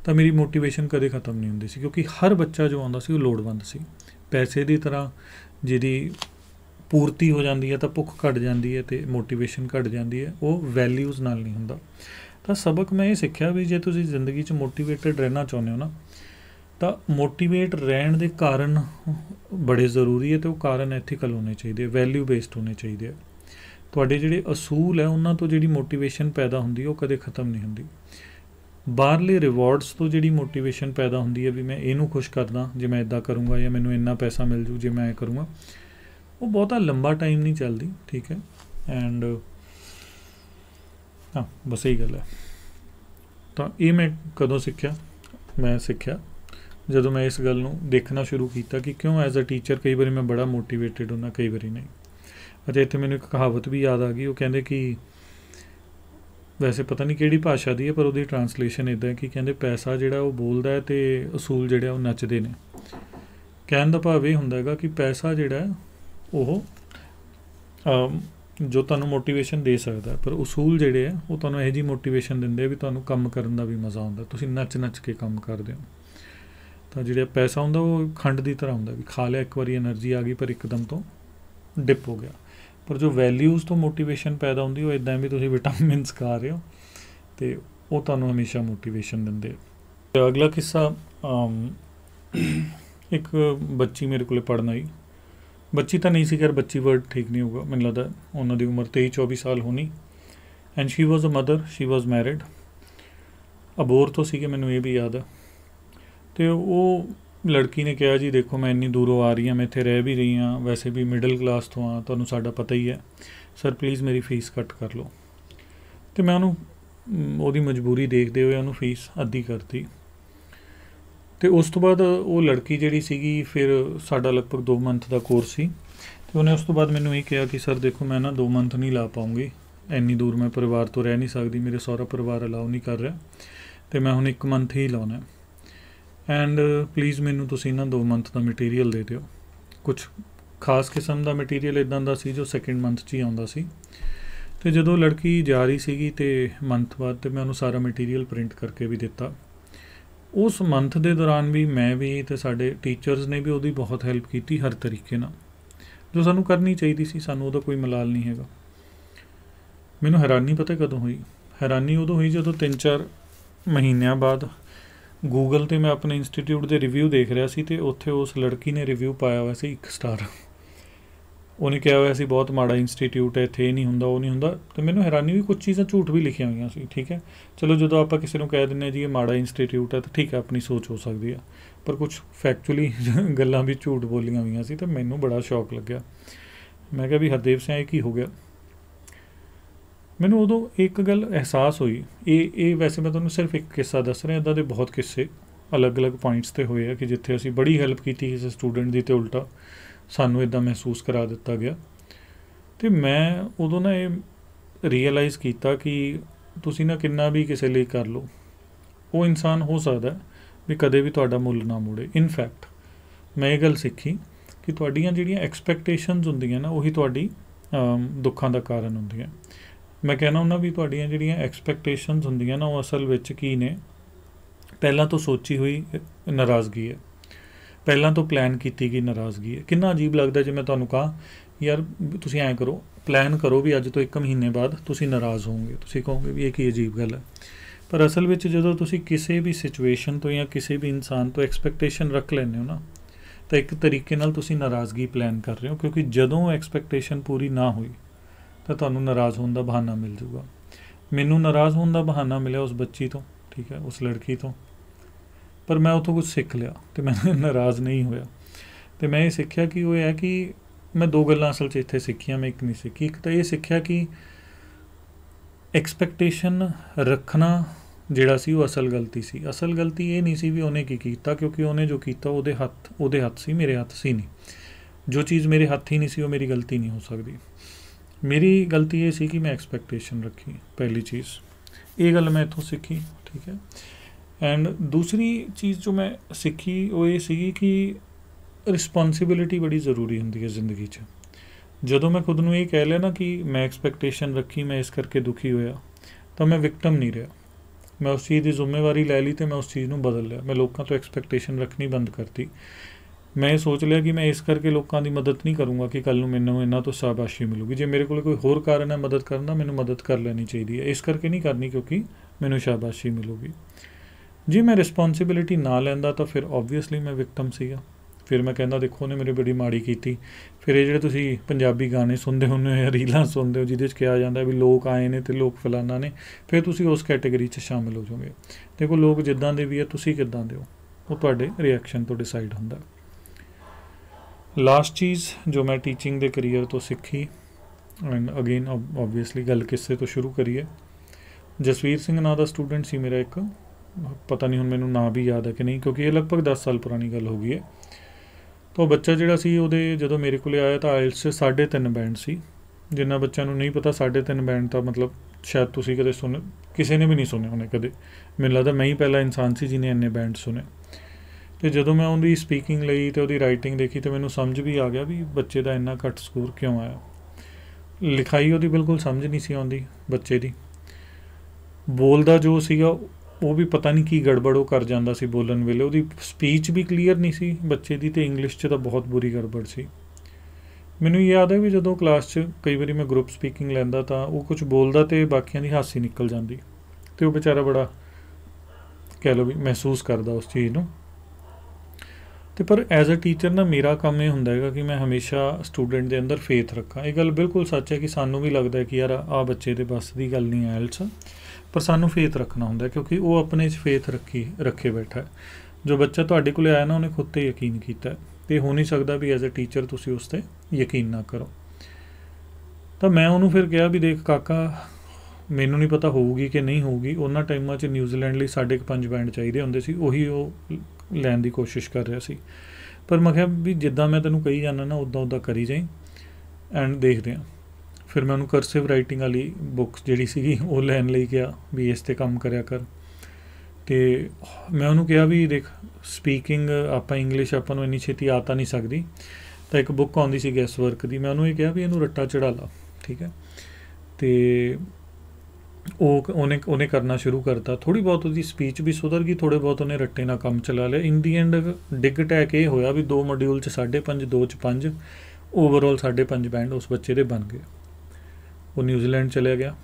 ਤਾਂ ਮੇਰੀ ਮੋਟੀਵੇਸ਼ਨ ਕਦੇ ਖਤਮ ਨਹੀਂ ਹੁੰਦੀ ਸੀ ਕਿਉਂਕਿ ਹਰ ਬੱਚਾ ਜੋ ਆਉਂਦਾ ਸੀ ਉਹ ਲੋੜਵੰਦ ਸੀ ਪੈਸੇ ਦੀ ਤਰ੍ਹਾਂ ਜਿਹਦੀ ਪੂਰਤੀ ਹੋ ਜਾਂਦੀ ਹੈ ਤਾਂ ਭੁੱਖ ਘਟ ਜਾਂਦੀ ਹੈ ਤੇ ਮੋਟੀਵੇਸ਼ਨ ਘਟ ਜਾਂਦੀ ਹੈ ਉਹ ਵੈਲਿਊਜ਼ ਨਾਲ ਨਹੀਂ ਹੁੰਦਾ ਤਾਂ ਸਬਕ ਮੈਂ ਇਹ ਸਿੱਖਿਆ ਵੀ ਜੇ ਤੁਸੀਂ ਜ਼ਿੰਦਗੀ 'ਚ ਮੋਟੀਵੇਟਡ ਰਹਿਣਾ ਚਾਹੁੰਦੇ ਹੋ ਨਾ ਤਾਂ ਮੋਟੀਵੇਟ ਰਹਿਣ ਦੇ ਕਾਰਨ ਬੜੇ ਜ਼ਰੂਰੀ ਹੈ ਤੇ ਉਹ ਕਾਰਨ ਐਥੀਕਲ ਹੋਣੇ ਚਾਹੀਦੇ ਹੈ ਵੈਲਿਊ ਬੇਸਡ ਹੋਣੇ ਚਾਹੀਦੇ ਤੁਹਾਡੇ ਜਿਹੜੇ ਅਸੂਲ ਹੈ ਉਹਨਾਂ ਤੋਂ ਜਿਹੜੀ ਮੋਟੀਵੇਸ਼ਨ ਪੈਦਾ ਹੁੰਦੀ ਉਹ ਕਦੇ ਖਤਮ ਨਹੀਂ ਹੁੰਦੀ ਬਾਹਰਲੇ ਰਿਵਾਰਡਸ ਤੋਂ ਜਿਹੜੀ ਮੋਟੀਵੇਸ਼ਨ ਪੈਦਾ ਹੁੰਦੀ ਹੈ ਵੀ ਮੈਂ ਇਹਨੂੰ ਖੁਸ਼ ਕਰਦਾ ਜੇ ਮੈਂ ਇਦਾਂ ਕਰੂੰਗਾ ਜਾਂ ਮੈਨੂੰ ਇੰਨਾ ਪੈਸਾ ਮਿਲ ਜੂ ਜੇ ਮੈਂ ਇਹ ਕਰੂੰਗਾ ਉਹ ਬਹੁਤਾ ਲੰਬਾ ਟਾਈਮ ਨਹੀਂ ਚੱਲਦੀ ਠੀਕ ਹੈ ਐਂਡ ਹਾਂ ਬਸ ਇਹ ਗੱਲ ਹੈ ਤਾਂ ਇਹ ਮੈਂ ਕਦੋਂ ਸਿੱਖਿਆ ਮੈਂ ਸਿੱਖਿਆ ਜਦੋਂ ਮੈਂ ਇਸ ਗੱਲ ਨੂੰ ਦੇਖਣਾ ਸ਼ੁਰੂ ਕੀਤਾ ਕਿ ਕਿਉਂ ਐਜ਼ ਅ ਟੀਚਰ ਕਈ ਵਾਰੀ ਮੈਂ ਬੜਾ ਮੋਟੀਵੇਟਿਡ ਹੁੰਨਾ ਕਈ ਵਾਰੀ ਨਹੀਂ ਅਤੇ ਇੱਥੇ ਮੈਨੂੰ ਇੱਕ ਕਹਾਵਤ ਵੀ ਯਾਦ ਆ ਗਈ ਉਹ ਕਹਿੰਦੇ ਕਿ ਵੈਸੇ ਪਤਾ ਨਹੀਂ ਕਿਹੜੀ ਭਾਸ਼ਾ ਦੀ ਹੈ ਪਰ ਉਹਦੀ ਟਰਾਂਸਲੇਸ਼ਨ ਇਦਾਂ ਹੈ ਕਿ ਕਹਿੰਦੇ ਪੈਸਾ ਜਿਹੜਾ ਉਹ ਬੋਲਦਾ ਹੈ ਤੇ ਅਸੂਲ ਜਿਹੜੇ ਉਹ ਨੱਚਦੇ ਨੇ ਕਹਿਣ ਦਾ ਭਾਵ ਇਹ ਹੁੰਦਾ ਹੈਗਾ ਕਿ ਪੈਸਾ ਜਿਹੜਾ ਉਹ ਜੋ ਤੁਹਾਨੂੰ ਮੋਟੀਵੇਸ਼ਨ ਦੇ ਸਕਦਾ ਹੈ ਪਰ ਉਸੂਲ ਜਿਹੜੇ ਆ ਉਹ ਤੁਹਾਨੂੰ ਇਹ ਜੀ ਮੋਟੀਵੇਸ਼ਨ ਦਿੰਦੇ ਆ ਵੀ ਤੁਹਾਨੂੰ ਕੰਮ ਕਰਨ ਦਾ ਵੀ ਮਜ਼ਾ ਆਉਂਦਾ ਤੁਸੀਂ ਨੱਚ ਨੱਚ ਕੇ ਕੰਮ ਕਰਦੇ ਹੋ ਤਾਂ ਜਿਹੜਾ ਪੈਸਾ ਹੁੰਦਾ ਉਹ ਖੰਡ ਦੀ ਤਰ੍ਹਾਂ ਹੁੰਦਾ ਵੀ ਖਾ ਲਿਆ ਇੱਕ ਵਾਰੀ એનર્ਜੀ ਆ ਗਈ ਪਰ ਇੱਕਦਮ ਤੋਂ ਡਿਪ ਹੋ ਗਿਆ ਪਰ ਜੋ ਵੈਲਿਊਜ਼ ਤੋਂ ਮੋਟੀਵੇਸ਼ਨ ਪੈਦਾ ਹੁੰਦੀ ਉਹ ਇਦਾਂ ਵੀ ਤੁਸੀਂ ਵਿਟਾਮਿਨਸ ਖਾ ਰਹੇ ਹੋ ਤੇ ਉਹ ਤੁਹਾਨੂੰ ਹਮੇਸ਼ਾ ਮੋਟੀਵੇਸ਼ਨ ਦਿੰਦੇ ਤੇ ਅਗਲਾ ਕਿੱਸਾ ਇੱਕ ਬੱਚੀ ਮੇਰੇ ਕੋਲੇ ਪੜਨ ਆਈ ਬੱਚੀ ਤਾਂ ਨਹੀਂ ਸੀ ਯਾਰ ਬੱਚੀ ਵਰਡ ਠੀਕ ਨਹੀਂ ਹੋਗਾ ਮੈਨੂੰ ਲੱਗਦਾ ਉਹਨਾਂ ਦੀ ਉਮਰ 23 24 ਸਾਲ ਹੋਣੀ and she was a mother she was married abroad ਤੋਂ ਕਿ ਮੈਨੂੰ ਇਹ ਵੀ ਯਾਦ ਹੈ ਤੇ ਉਹ ਲੜਕੀ ਨੇ ਕਿਹਾ ਜੀ ਦੇਖੋ ਮੈਂ ਇੰਨੀ ਦੂਰੋਂ ਆ ਰਹੀ ਹਾਂ ਮੈਂ ਇੱਥੇ ਰਹਿ ਵੀ ਰਹੀ ਹਾਂ ਵੈਸੇ ਵੀ ਮਿਡਲ ਕਲਾਸ ਤੋਂ ਆ ਤੁਹਾਨੂੰ ਸਾਡਾ ਪਤਾ ਹੀ ਹੈ ਸਰ ਪਲੀਜ਼ ਮੇਰੀ ਫੀਸ ਕੱਟ ਕਰ ਲਓ ਤੇ ਮੈਂ ਉਹਨੂੰ ਉਹਦੀ ਮਜਬੂਰੀ ਦੇਖਦੇ ਹੋਏ ਉਹਨੂੰ ਫੀਸ ਅੱਧੀ ਕਰਤੀ ਤੇ ਉਸ ਤੋਂ ਬਾਅਦ ਉਹ ਲੜਕੀ ਜਿਹੜੀ ਸੀਗੀ ਫਿਰ ਸਾਡਾ ਲਗਭਗ 2 ਮਹੀਨੇ ਦਾ ਕੋਰਸ ਸੀ ਤੇ ਉਹਨੇ ਉਸ ਤੋਂ ਬਾਅਦ ਮੈਨੂੰ ਇਹ ਕਿਹਾ ਕਿ ਸਰ ਦੇਖੋ ਮੈਂ ਨਾ 2 ਮਹੀਨੇ ਨਹੀਂ ਲਾ ਪਾਉਂਗੀ ਇੰਨੀ ਦੂਰ ਮੈਂ ਪਰਿਵਾਰ ਤੋਂ ਰਹਿ ਨਹੀਂ ਸਕਦੀ ਮੇਰੇ ਸਹੁਰਾ ਪਰਿਵਾਰ ਅਲਾਉ ਨਹੀਂ ਕਰ ਰਿਹਾ ਤੇ ਮੈਂ ਹੁਣ 1 ਮਹੀਨੇ ਹੀ ਲਾਉਣਾ ਐਂਡ ਪਲੀਜ਼ uh, ਮੈਨੂੰ ਤੁਸੀਂ ਇਹਨਾਂ 2 ਮੰਥ ਦਾ ਮਟੀਰੀਅਲ ਦੇ ਦਿਓ ਕੁਝ ਖਾਸ ਕਿਸਮ ਦਾ ਮਟੀਰੀਅਲ ਇਦਾਂ ਦਾ ਸੀ ਜੋ ਸੈਕਿੰਡ ਮੰਥ 'ਚ ਹੀ ਆਉਂਦਾ ਸੀ ਤੇ ਜਦੋਂ ਲੜਕੀ ਜਾ ਰਹੀ ਸੀਗੀ ਤੇ ਮੰਥ ਬਾਅਦ ਤੇ ਮੈਂ ਉਹਨੂੰ ਸਾਰਾ ਮਟੀਰੀਅਲ ਪ੍ਰਿੰਟ ਕਰਕੇ ਵੀ ਦਿੱਤਾ ਉਸ ਮੰਥ ਦੇ ਦੌਰਾਨ ਵੀ ਮੈਂ ਵੀ ਤੇ ਸਾਡੇ ਟੀਚਰਸ ਨੇ ਵੀ ਉਹਦੀ ਬਹੁਤ ਹੈਲਪ ਕੀਤੀ ਹਰ ਤਰੀਕੇ ਨਾਲ ਜੋ ਸਾਨੂੰ ਕਰਨੀ ਚਾਹੀਦੀ ਸੀ ਸਾਨੂੰ ਉਹਦਾ ਕੋਈ ਮਲਾਲ ਨਹੀਂ ਹੈਗਾ ਮੈਨੂੰ ਹੈਰਾਨੀ ਪਤਾ ਕਦੋਂ ਹੋਈ ਹੈਰਾਨੀ ਉਦੋਂ ਹੋਈ ਜਦੋਂ 3-4 ਮਹੀਨਿਆਂ ਬਾਅਦ ਗੂਗਲ ਤੇ ਮੈਂ ਆਪਣੇ ਇੰਸਟੀਚਿਊਟ ਦੇ ਰਿਵਿਊ ਦੇਖ ਰਿਹਾ ਸੀ ਤੇ ਉੱਥੇ ਉਸ ਲੜਕੀ ਨੇ ਰਿਵਿਊ ਪਾਇਆ ਹੋਇਆ ਸੀ 1 ਸਟਾਰ ਉਹਨੇ ਕਿਹਾ ਹੋਇਆ ਸੀ ਬਹੁਤ ਮਾੜਾ ਇੰਸਟੀਚਿਊਟ ਹੈ ਇੱਥੇ ਨਹੀਂ ਹੁੰਦਾ ਉਹ ਨਹੀਂ ਹੁੰਦਾ ਤੇ ਮੈਨੂੰ ਹੈਰਾਨੀ ਵੀ ਕੁਝ ਚੀਜ਼ਾਂ ਝੂਠ ਵੀ ਲਿਖੀਆਂ ਹੋਈਆਂ ਸੀ ਠੀਕ ਹੈ ਚਲੋ ਜਦੋਂ ਆਪਾਂ ਕਿਸੇ ਨੂੰ ਕਹਿ ਦਿੰਨੇ ਜੀ ਇਹ ਮਾੜਾ ਇੰਸਟੀਚਿਊਟ ਹੈ ਤਾਂ ਠੀਕ ਹੈ ਆਪਣੀ ਸੋਚ ਹੋ ਸਕਦੀ ਹੈ ਪਰ ਕੁਝ ਫੈਕਚੁਅਲੀ ਗੱਲਾਂ ਵੀ ਝੂਠ ਬੋਲੀਆਂ ਹੋਈਆਂ ਸੀ ਤਾਂ ਮੈਨੂੰ ਬੜਾ ਸ਼ੌਕ ਲੱਗਿਆ ਮੈਂ ਕਿਹਾ ਵੀ ਹਰਦੇਵ ਸਿੰਘ ਇਹ ਕੀ ਹੋ ਗਿਆ ਮੈਨੂੰ ਉਦੋਂ ਇੱਕ ਗੱਲ ਅਹਿਸਾਸ ਹੋਈ ਇਹ ਇਹ ਵੈਸੇ ਮੈਂ ਤੁਹਾਨੂੰ ਸਿਰਫ ਇੱਕ ਕਿੱਸਾ ਦੱਸ ਰਿਹਾ ਇਦਾਂ ਦੇ ਬਹੁਤ ਕਿੱਸੇ ਅਲੱਗ-ਅਲੱਗ ਪੁਆਇੰਟਸ ਤੇ ਹੋਏ ਆ ਕਿ ਜਿੱਥੇ ਅਸੀਂ ਬੜੀ ਹੈਲਪ ਕੀਤੀ ਇਸ ਸਟੂਡੈਂਟ ਦੀ ਤੇ ਉਲਟਾ ਸਾਨੂੰ ਇਦਾਂ ਮਹਿਸੂਸ ਕਰਾ ਦਿੱਤਾ ਗਿਆ ਤੇ ਮੈਂ ਉਦੋਂ ਨਾ ਇਹ ਰੀਅਲਾਈਜ਼ ਕੀਤਾ ਕਿ ਤੁਸੀਂ ਨਾ ਕਿੰਨਾ ਵੀ ਕਿਸੇ ਲਈ ਕਰ ਲਓ ਉਹ ਇਨਸਾਨ ਹੋ ਸਕਦਾ ਵੀ ਕਦੇ ਵੀ ਤੁਹਾਡਾ ਮੁੱਲ ਨਾ ਮੋੜੇ ਇਨਫੈਕਟ ਮੈਂ ਇਹ ਗੱਲ ਸਿੱਖੀ ਕਿ ਤੁਹਾਡੀਆਂ ਜਿਹੜੀਆਂ ਐਕਸਪੈਕਟੇਸ਼ਨਸ ਹੁੰਦੀਆਂ ਨਾ ਉਹੀ ਤੁਹਾਡੀ ਦੁੱਖਾਂ ਦਾ ਕਾਰਨ ਹੁੰਦੀਆਂ ਮੈਂ ਕਹਿੰਦਾ ਹੁੰਦਾ ਵੀ ਤੁਹਾਡੀਆਂ ਜਿਹੜੀਆਂ ਐਕਸਪੈਕਟੇਸ਼ਨਸ ਹੁੰਦੀਆਂ ਨਾ ਉਹ ਅਸਲ ਵਿੱਚ ਕੀ ਨੇ ਪਹਿਲਾਂ ਤੋਂ ਸੋਚੀ ਹੋਈ ਨਾਰਾਜ਼ਗੀ ਹੈ ਪਹਿਲਾਂ ਤੋਂ ਪਲਾਨ ਕੀਤੀ ਗਈ ਨਾਰਾਜ਼ਗੀ ਹੈ ਕਿੰਨਾ ਅਜੀਬ ਲੱਗਦਾ ਜੇ ਮੈਂ ਤੁਹਾਨੂੰ ਕਹਾ ਯਾਰ ਤੁਸੀਂ ਐਂ ਕਰੋ ਪਲਾਨ ਕਰੋ ਵੀ ਅੱਜ ਤੋਂ 1 ਮਹੀਨੇ ਬਾਅਦ ਤੁਸੀਂ ਨਾਰਾਜ਼ ਹੋਵੋਗੇ ਤੁਸੀਂ ਕਹੋਗੇ ਵੀ ਇਹ ਕੀ ਅਜੀਬ ਗੱਲ ਹੈ ਪਰ ਅਸਲ ਵਿੱਚ ਜਦੋਂ ਤੁਸੀਂ ਕਿਸੇ ਵੀ ਸਿਚੁਏਸ਼ਨ ਤੋਂ ਜਾਂ ਕਿਸੇ ਵੀ ਇਨਸਾਨ ਤੋਂ ਐਕਸਪੈਕਟੇਸ਼ਨ ਰੱਖ ਲੈਂਦੇ ਹੋ ਨਾ ਤਾਂ ਇੱਕ ਤਰੀਕੇ ਨਾਲ ਤੁਸੀਂ ਨਾਰਾਜ਼ਗੀ ਪਲਾਨ ਕਰ ਰਹੇ ਹੋ ਕਿਉਂਕਿ ਜਦੋਂ ਐਕਸਪੈਕਟੇਸ਼ਨ ਪੂਰੀ ਨਾ ਹੋਈ ਤਾਂ ਤੁਹਾਨੂੰ ਨਾਰਾਜ਼ ਹੋਣ ਦਾ ਬਹਾਨਾ ਮਿਲ ਜੂਗਾ ਮੈਨੂੰ ਨਾਰਾਜ਼ ਹੋਣ ਦਾ ਬਹਾਨਾ ਮਿਲਿਆ ਉਸ ਬੱਚੀ ਤੋਂ ਠੀਕ ਹੈ ਉਸ ਲੜਕੀ ਤੋਂ ਪਰ ਮੈਂ ਉਥੋਂ ਕੁਝ ਸਿੱਖ ਲਿਆ ਤੇ ਮੈਂ ਨਾਰਾਜ਼ ਨਹੀਂ ਹੋਇਆ ਤੇ ਮੈਂ ਇਹ ਸਿੱਖਿਆ ਕਿ ਉਹ ਇਹ ਹੈ ਕਿ ਮੈਂ ਦੋ ਗੱਲਾਂ ਅਸਲ 'ਚ ਇੱਥੇ ਸਿੱਖੀਆਂ ਮੈਂ ਇੱਕ ਨਹੀਂ ਸਿੱਖੀ ਇੱਕ ਤਾਂ ਇਹ ਸਿੱਖਿਆ ਕਿ ਐਕਸਪੈਕਟੇਸ਼ਨ ਰੱਖਣਾ ਜਿਹੜਾ ਸੀ ਉਹ ਅਸਲ ਗਲਤੀ ਸੀ ਅਸਲ ਗਲਤੀ ਇਹ ਨਹੀਂ ਸੀ ਵੀ ਉਹਨੇ ਕੀ ਕੀਤਾ ਕਿਉਂਕਿ ਉਹਨੇ ਜੋ ਕੀਤਾ ਉਹਦੇ ਹੱਥ ਉਹਦੇ ਹੱਥ ਸੀ ਮੇਰੇ ਹੱਥ ਸੀ ਨਹੀਂ ਜੋ ਚੀਜ਼ ਮੇਰੇ ਹੱਥ ਹੀ ਨਹੀਂ ਸੀ ਉਹ ਮੇਰੀ ਗਲਤੀ ਨਹੀਂ ਹੋ ਸਕਦੀ ਮੇਰੀ ਗਲਤੀ ਇਹ ਸੀ ਕਿ ਮੈਂ ਐਕਸਪੈਕਟੇਸ਼ਨ ਰੱਖੀ ਪਹਿਲੀ ਚੀਜ਼ ਇਹ ਗੱਲ ਮੈਂ ਇਥੋਂ ਸਿੱਖੀ ਠੀਕ ਹੈ ਐਂਡ ਦੂਸਰੀ ਚੀਜ਼ ਜੋ ਮੈਂ ਸਿੱਖੀ ਉਹ ਇਹ ਸੀ ਕਿ ਰਿਸਪੌਂਸਿਬਿਲਟੀ ਬੜੀ ਜ਼ਰੂਰੀ ਹੁੰਦੀ ਹੈ ਜ਼ਿੰਦਗੀ 'ਚ ਜਦੋਂ ਮੈਂ ਖੁਦ ਨੂੰ ਇਹ ਕਹਿ ਲਿਆ ਨਾ ਕਿ ਮੈਂ ਐਕਸਪੈਕਟੇਸ਼ਨ ਰੱਖੀ ਮੈਂ ਇਸ ਕਰਕੇ ਦੁਖੀ ਹੋਇਆ ਤਾਂ ਮੈਂ ਵਿਕਟਮ ਨਹੀਂ ਰਿਹਾ ਮੈਂ ਉਸ ਚੀਜ਼ ਦੀ ਜ਼ਿੰਮੇਵਾਰੀ ਲੈ ਲਈ ਤੇ ਮੈਂ ਉਸ ਚੀਜ਼ ਨੂੰ ਬਦਲ ਲਿਆ ਮੈਂ ਲੋਕਾਂ ਤੋਂ ਐਕਸਪੈਕਟੇਸ਼ਨ ਰੱਖਣੀ ਬੰਦ ਕਰਤੀ ਮੈਂ ਇਹ ਸੋਚ ਲਿਆ ਕਿ ਮੈਂ ਇਸ ਕਰਕੇ ਲੋਕਾਂ ਦੀ ਮਦਦ ਨਹੀਂ ਕਰੂੰਗਾ ਕਿ ਕੱਲ ਨੂੰ ਮੈਨੂੰ ਇਹਨਾਂ ਤੋਂ ਸ਼ਾਬਾਸ਼ੀ ਮਿਲੂਗੀ ਜੇ ਮੇਰੇ ਕੋਲ ਕੋਈ ਹੋਰ ਕਾਰਨ ਹੈ ਮਦਦ ਕਰਨ ਦਾ ਮੈਨੂੰ ਮਦਦ ਕਰ ਲੈਣੀ ਚਾਹੀਦੀ ਹੈ ਇਸ ਕਰਕੇ ਨਹੀਂ ਕਰਨੀ ਕਿਉਂਕਿ ਮੈਨੂੰ ਸ਼ਾਬਾਸ਼ੀ ਮਿਲੂਗੀ ਜੇ ਮੈਂ ਰਿਸਪੌਂਸਿਬਿਲਟੀ ਨਾ ਲੈਂਦਾ ਤਾਂ ਫਿਰ ਆਬਵੀਅਸਲੀ ਮੈਂ ਵਿਕਟਮ ਸੀਗਾ ਫਿਰ ਮੈਂ ਕਹਿੰਦਾ ਦੇਖੋ ਉਹਨੇ ਮੇਰੇ ਬੜੀ ਮਾੜੀ ਕੀਤੀ ਫਿਰ ਇਹ ਜਿਹੜੇ ਤੁਸੀਂ ਪੰਜਾਬੀ ਗਾਣੇ ਸੁਣਦੇ ਹੁੰਦੇ ਹੋ ਰੀਲਾਂ ਸੁਣਦੇ ਹੋ ਜਿਹਦੇ ਵਿੱਚ ਕਿਹਾ ਜਾਂਦਾ ਵੀ ਲੋਕ ਆਏ ਨੇ ਤੇ ਲੋਕ ਫਲਾਨਾ ਨੇ ਫਿਰ ਤੁਸੀਂ ਉਸ ਕੈਟਾਗਰੀ 'ਚ ਸ਼ਾਮਿਲ ਹੋ ਜਾਓਗੇ ਦੇਖੋ ਲੋਕ ਜਿੱਦਾਂ ਦੇ ਵੀ ਆ ਤੁਸੀਂ ਕਿੱਦਾਂ ਦੇ ਹੋ ਉਹ ਤੁਹਾਡੇ ਰਿਐਕਸ਼ਨ ਤੋਂ ਡਿਸਾਈਡ ਹੁੰਦਾ ਲਾਸਟ ਚੀਜ਼ ਜੋ ਮੈਂ ਟੀਚਿੰਗ ਦੇ ਕੈਰੀਅਰ ਤੋਂ ਸਿੱਖੀ ਐਂਡ ਅਗੇਨ ਆਬਵੀਅਸਲੀ ਗੱਲ ਕਿਸੇ ਤੋਂ ਸ਼ੁਰੂ ਕਰੀਏ ਜਸਵੀਰ ਸਿੰਘ ਨਾਂ ਦਾ ਸਟੂਡੈਂਟ ਸੀ ਮੇਰਾ ਇੱਕ ਪਤਾ ਨਹੀਂ ਹੁਣ ਮੈਨੂੰ ਨਾਂ ਵੀ ਯਾਦ ਹੈ ਕਿ ਨਹੀਂ ਕਿਉਂਕਿ ਇਹ ਲਗਭਗ 10 ਸਾਲ ਪੁਰਾਣੀ ਗੱਲ ਹੋ ਗਈ ਹੈ ਤਾਂ ਬੱਚਾ ਜਿਹੜਾ ਸੀ ਉਹਦੇ ਜਦੋਂ ਮੇਰੇ ਕੋਲੇ ਆਇਆ ਤਾਂ ਆਇਲਸ ਸਾਢੇ 3.5 ਬੈਂਡ ਸੀ ਜਿੰਨਾ ਬੱਚਿਆਂ ਨੂੰ ਨਹੀਂ ਪਤਾ 3.5 ਬੈਂਡ ਤਾਂ ਮਤਲਬ ਸ਼ਾਇਦ ਤੁਸੀਂ ਕਦੇ ਸੁਣ ਕਿਸੇ ਨੇ ਵੀ ਨਹੀਂ ਸੁਣੇ ਹੋਣੇ ਕਦੇ ਮੈਨੂੰ ਲੱਗਦਾ ਮੈਂ ਹੀ ਪਹਿਲਾ ਇਨਸਾਨ ਸੀ ਜਿਨੇ ਇੰਨੇ ਬੈਂਡ ਸੁਨੇ ਤੇ ਜਦੋਂ ਮੈਂ ਉਹਦੀ ਸਪੀਕਿੰਗ ਲਈ ਤੇ ਉਹਦੀ ਰਾਈਟਿੰਗ ਦੇਖੀ ਤਾਂ ਮੈਨੂੰ ਸਮਝ ਵੀ ਆ ਗਿਆ ਵੀ ਬੱਚੇ ਦਾ ਇੰਨਾ ਘੱਟ ਸਕੋਰ ਕਿਉਂ ਆਇਆ ਲਿਖਾਈ ਉਹਦੀ ਬਿਲਕੁਲ ਸਮਝ ਨਹੀਂ ਸੀ ਆਉਂਦੀ ਬੱਚੇ ਦੀ ਬੋਲਦਾ ਜੋ ਸੀਗਾ ਉਹ ਵੀ ਪਤਾ ਨਹੀਂ ਕੀ ਗੜਬੜ ਉਹ ਕਰ ਜਾਂਦਾ ਸੀ ਬੋਲਣ ਵੇਲੇ ਉਹਦੀ ਸਪੀਚ ਵੀ ਕਲੀਅਰ ਨਹੀਂ ਸੀ ਬੱਚੇ ਦੀ ਤੇ ਇੰਗਲਿਸ਼ 'ਚ ਤਾਂ ਬਹੁਤ ਬੁਰੀ ਗੜਬੜ ਸੀ ਮੈਨੂੰ ਯਾਦ ਹੈ ਵੀ ਜਦੋਂ ਕਲਾਸ 'ਚ ਕਈ ਵਾਰੀ ਮੈਂ ਗਰੁੱਪ ਸਪੀਕਿੰਗ ਲੈਂਦਾ ਤਾਂ ਉਹ ਕੁਝ ਬੋਲਦਾ ਤੇ ਬਾਕੀਆਂ ਦੀ ਹਾਸੀ ਨਿਕਲ ਜਾਂਦੀ ਤੇ ਉਹ ਵਿਚਾਰਾ ਬੜਾ ਕਹਿ ਲੋ ਵੀ ਮਹਿਸੂਸ ਕਰਦਾ ਉਸ ਚੀਜ਼ ਨੂੰ ਤੇ ਪਰ ਐਜ਼ ਅ ਟੀਚਰ ਨਾ ਮੇਰਾ ਕੰਮ ਇਹ ਹੁੰਦਾ ਹੈਗਾ ਕਿ ਮੈਂ ਹਮੇਸ਼ਾ ਸਟੂਡੈਂਟ ਦੇ ਅੰਦਰ ਫੇਥ ਰੱਖਾਂ ਇਹ ਗੱਲ ਬਿਲਕੁਲ ਸੱਚ ਹੈ ਕਿ ਸਾਨੂੰ ਵੀ ਲੱਗਦਾ ਹੈ ਕਿ ਯਾਰ ਆ ਬੱਚੇ ਦੇ ਬਸ ਦੀ ਗੱਲ ਨਹੀਂ ਆਇਲਸ ਪਰ ਸਾਨੂੰ ਫੇਥ ਰੱਖਣਾ ਹੁੰਦਾ ਕਿਉਂਕਿ ਉਹ ਆਪਣੇ 'ਚ ਫੇਥ ਰੱਖੀ ਰੱਖੇ ਬੈਠਾ ਹੈ ਜੋ ਬੱਚਾ ਤੁਹਾਡੇ ਕੋਲੇ ਆਇਆ ਨਾ ਉਹਨੇ ਖੁਦ ਤੇ ਯਕੀਨ ਕੀਤਾ ਹੈ ਤੇ ਹੋ ਨਹੀਂ ਸਕਦਾ ਵੀ ਐਜ਼ ਅ ਟੀਚਰ ਤੁਸੀਂ ਉਸ ਤੇ ਯਕੀਨ ਨਾ ਕਰੋ ਤਾਂ ਮੈਂ ਉਹਨੂੰ ਫਿਰ ਕਿਹਾ ਵੀ ਦੇਖ ਕਾਕਾ ਮੈਨੂੰ ਨਹੀਂ ਪਤਾ ਹੋਊਗੀ ਕਿ ਨਹੀਂ ਹੋਊਗੀ ਉਹਨਾਂ ਟਾਈਮਾਂ 'ਚ ਨਿਊਜ਼ੀਲੈਂਡ ਲਈ ਸਾਡੇ ਪੰਜ ਬੈਂਡ ਚਾਹੀਦੇ ਹੁੰਦੇ ਸੀ ਉਹੀ ਉਹ ਲੈਣ ਦੀ ਕੋਸ਼ਿਸ਼ ਕਰ ਰਿਹਾ ਸੀ ਪਰ ਮੈਂ ਕਿਹਾ ਵੀ ਜਿੱਦਾਂ ਮੈਂ ਤੈਨੂੰ ਕਹੀ ਜਾਂਦਾ ਨਾ ਉਦਾਂ ਉਦਾਂ ਕਰੀ ਜਾਈ ਐਂਡ ਦੇਖਦੇ ਆ ਫਿਰ ਮੈਂ ਉਹਨੂੰ ਕਰਸਿਵ ਰਾਈਟਿੰਗ ਵਾਲੀ ਬੁੱਕਸ ਜਿਹੜੀ ਸੀਗੀ ਉਹ ਲੈਣ ਲਈ ਗਿਆ ਵੀ ਇਸ ਤੇ ਕੰਮ ਕਰਿਆ ਕਰ ਤੇ ਮੈਂ ਉਹਨੂੰ ਕਿਹਾ ਵੀ ਦੇਖ ਸਪੀਕਿੰਗ ਆਪਾਂ ਇੰਗਲਿਸ਼ ਆਪਾਂ ਨੂੰ ਇੰਨੀ ਛੇਤੀ ਆਤਾ ਨਹੀਂ ਸਕਦੀ ਤਾਂ ਇੱਕ ਬੁੱਕ ਆਉਂਦੀ ਸੀ ਗੈਸ ਵਰਕ ਦੀ ਮੈਂ ਉਹਨੂੰ ਇਹ ਕਿਹਾ ਵੀ ਇਹਨੂੰ ਰੱਟਾ ਚੜਾ ਲਾ ਠੀਕ ਹੈ ਤੇ ਉਹ ਉਹਨੇ ਉਹਨੇ ਕਰਨਾ ਸ਼ੁਰੂ ਕਰਤਾ ਥੋੜੀ ਬਹੁਤ ਉਹਦੀ ਸਪੀਚ ਵੀ ਸੁਧਰ ਗਈ ਥੋੜੇ ਬਹੁਤ ਉਹਨੇ ਰੱਟੇ ਨਾਲ ਕੰਮ ਚਲਾ ਲਿਆ ਇਨ ਦੀ ਐਂਡ ਡਿਗ ਟੈਕ ਇਹ ਹੋਇਆ ਵੀ ਦੋ ਮੋਡਿਊਲ ਚ 5.5 ਦੋ ਚ 5 ਓਵਰਆਲ 5.5 ਬੈਂਡ ਉਸ ਬੱਚੇ ਦੇ ਬਣ ਗਏ ਉਹ ਨਿਊਜ਼ੀਲੈਂਡ ਚਲਿਆ ਗਿਆ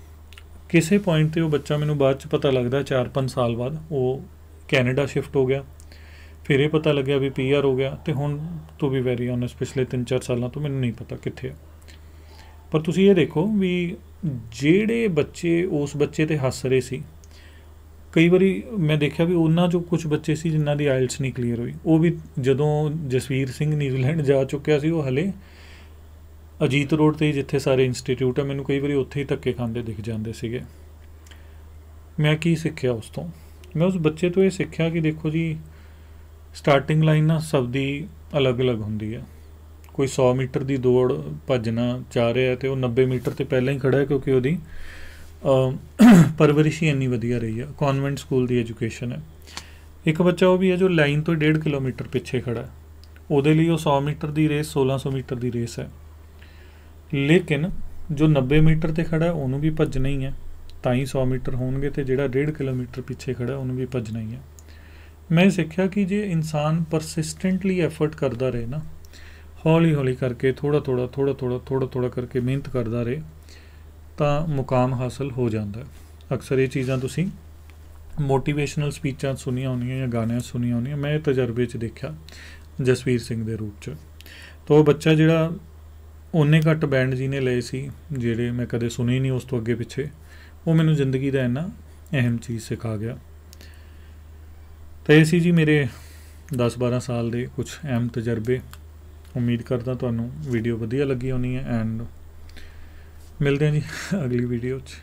ਕਿਸੇ ਪੁਆਇੰਟ ਤੇ ਉਹ ਬੱਚਾ ਮੈਨੂੰ ਬਾਅਦ ਚ ਪਤਾ ਲੱਗਦਾ 4-5 ਸਾਲ ਬਾਅਦ ਉਹ ਕੈਨੇਡਾ ਸ਼ਿਫਟ ਹੋ ਗਿਆ ਫਿਰ ਇਹ ਪਤਾ ਲੱਗਿਆ ਵੀ ਪੀਆਰ ਹੋ ਗਿਆ ਤੇ ਹੁਣ ਤੋਂ ਵੀ ਵੈਰੀ ਆਨਸ ਪਿਛਲੇ 3-4 ਸਾਲਾਂ ਤੋਂ ਮੈਨੂੰ ਨਹੀਂ ਪਤਾ ਕਿੱਥੇ ਹੈ ਪਰ ਤੁਸੀਂ ਇਹ ਦੇਖੋ ਵੀ ਜਿਹੜੇ ਬੱਚੇ ਉਸ ਬੱਚੇ ਤੇ ਹੱਸ ਰਹੇ ਸੀ ਕਈ ਵਾਰੀ ਮੈਂ ਦੇਖਿਆ ਵੀ ਉਹਨਾਂ ਜੋ ਕੁਝ ਬੱਚੇ ਸੀ ਜਿਨ੍ਹਾਂ ਦੀ ਆਇਲਸ ਨਹੀਂ ਕਲੀਅਰ ਹੋਈ ਉਹ ਵੀ ਜਦੋਂ ਜਸਵੀਰ ਸਿੰਘ ਨਿਊਜ਼ੀਲੈਂਡ ਜਾ ਚੁੱਕਿਆ ਸੀ ਉਹ ਹਲੇ ਅਜੀਤ ਰੋਡ ਤੇ ਜਿੱਥੇ ਸਾਰੇ ਇੰਸਟੀਚਿਊਟ ਆ ਮੈਨੂੰ ਕਈ ਵਾਰੀ ਉੱਥੇ ਹੀ ਧੱਕੇ ਖਾਂਦੇ ਦਿਖ ਜਾਂਦੇ ਸੀਗੇ ਮੈਂ ਕੀ ਸਿੱਖਿਆ ਉਸ ਤੋਂ ਮੈਂ ਉਸ ਬੱਚੇ ਤੋਂ ਇਹ ਸਿੱਖਿਆ ਕਿ ਦੇਖੋ ਜੀ ਸਟਾਰਟਿੰਗ ਲਾਈਨ ਨਾ ਸਭ ਦੀ ਅਲੱਗ-ਅਲੱਗ ਹੁੰਦੀ ਹੈ ਕੋਈ 100 ਮੀਟਰ ਦੀ ਦੌੜ ਭੱਜਣਾ ਚਾ ਰਿਹਾ ਤੇ ਉਹ 90 ਮੀਟਰ ਤੇ ਪਹਿਲਾਂ ਹੀ ਖੜਾ ਹੈ ਕਿਉਂਕਿ ਉਹਦੀ ਪਰਵਰਿਸ਼ ਹੀ ਇੰਨੀ ਵਧੀਆ ਰਹੀ ਹੈ ਕਨਵੈਂਟ ਸਕੂਲ ਦੀ ਐਜੂਕੇਸ਼ਨ ਹੈ ਇੱਕ ਬੱਚਾ ਉਹ ਵੀ ਹੈ ਜੋ ਲਾਈਨ ਤੋਂ 1.5 ਕਿਲੋਮੀਟਰ ਪਿੱਛੇ ਖੜਾ ਹੈ ਉਹਦੇ ਲਈ ਉਹ 100 ਮੀਟਰ ਦੀ ਰੇਸ 1600 ਮੀਟਰ ਦੀ ਰੇਸ ਹੈ ਲੇਕਿਨ ਜੋ 90 ਮੀਟਰ ਤੇ ਖੜਾ ਉਹਨੂੰ ਵੀ ਭੱਜਣਾ ਹੀ ਹੈ ਤਾਂ ਹੀ 100 ਮੀਟਰ ਹੋਣਗੇ ਤੇ ਜਿਹੜਾ 1.5 ਕਿਲੋਮੀਟਰ ਪਿੱਛੇ ਖੜਾ ਉਹਨੂੰ ਵੀ ਭੱਜਣਾ ਹੀ ਹੈ ਮੈਂ ਸਿੱਖਿਆ ਕਿ ਜੇ ਇਨਸਾਨ ਪਰਸਿਸਟੈਂਟਲੀ ਐਫਰਟ ਕਰਦਾ ਰਹੇ ਨਾ ਹੌਲੀ ਹੌਲੀ ਕਰਕੇ ਥੋੜਾ ਥੋੜਾ ਥੋੜਾ ਥੋੜਾ ਥੋੜਾ ਥੋੜਾ ਕਰਕੇ ਮਿਹਨਤ ਕਰਦਾ ਰਹੇ ਤਾਂ ਮੁਕਾਮ ਹਾਸਲ ਹੋ ਜਾਂਦਾ ਅਕਸਰ ਇਹ ਚੀਜ਼ਾਂ ਤੁਸੀਂ ਮੋਟੀਵੇਸ਼ਨਲ ਸਪੀਚਾਂ ਸੁਣੀਆਂ ਹੋਣੀਆਂ ਜਾਂ ਗਾਣਿਆਂ ਸੁਣੀਆਂ ਹੋਣੀਆਂ ਮੈਂ ਤਜਰਬੇ 'ਚ ਦੇਖਿਆ ਜਸਵੀਰ ਸਿੰਘ ਦੇ ਰੂਪ 'ਚ ਤਾਂ ਉਹ ਬੱਚਾ ਜਿਹੜਾ ਉਹਨੇ ਘੱਟ ਬੈਂਡ ਜੀ ਨੇ ਲਏ ਸੀ ਜਿਹੜੇ ਮੈਂ ਕਦੇ ਸੁਣੇ ਨਹੀਂ ਉਸ ਤੋਂ ਅੱਗੇ ਪਿੱਛੇ ਉਹ ਮੈਨੂੰ ਜ਼ਿੰਦਗੀ ਦਾ ਇੰਨਾ ਅਹਿਮ ਚੀਜ਼ ਸਿਖਾ ਗਿਆ ਤਾਂ ਇਹ ਸੀ ਜੀ ਮੇਰੇ 10-12 ਸਾਲ ਦੇ ਕੁਝ ਅਹਿਮ ਤਜਰਬੇ ਉਮੀਦ ਕਰਦਾ ਤੁਹਾਨੂੰ ਵੀਡੀਓ ਵਧੀਆ ਲੱਗੀ ਹੋਣੀ ਹੈ ਐਂਡ ਮਿਲਦੇ ਹਾਂ ਜੀ ਅਗਲੀ ਵੀਡੀਓ 'ਚ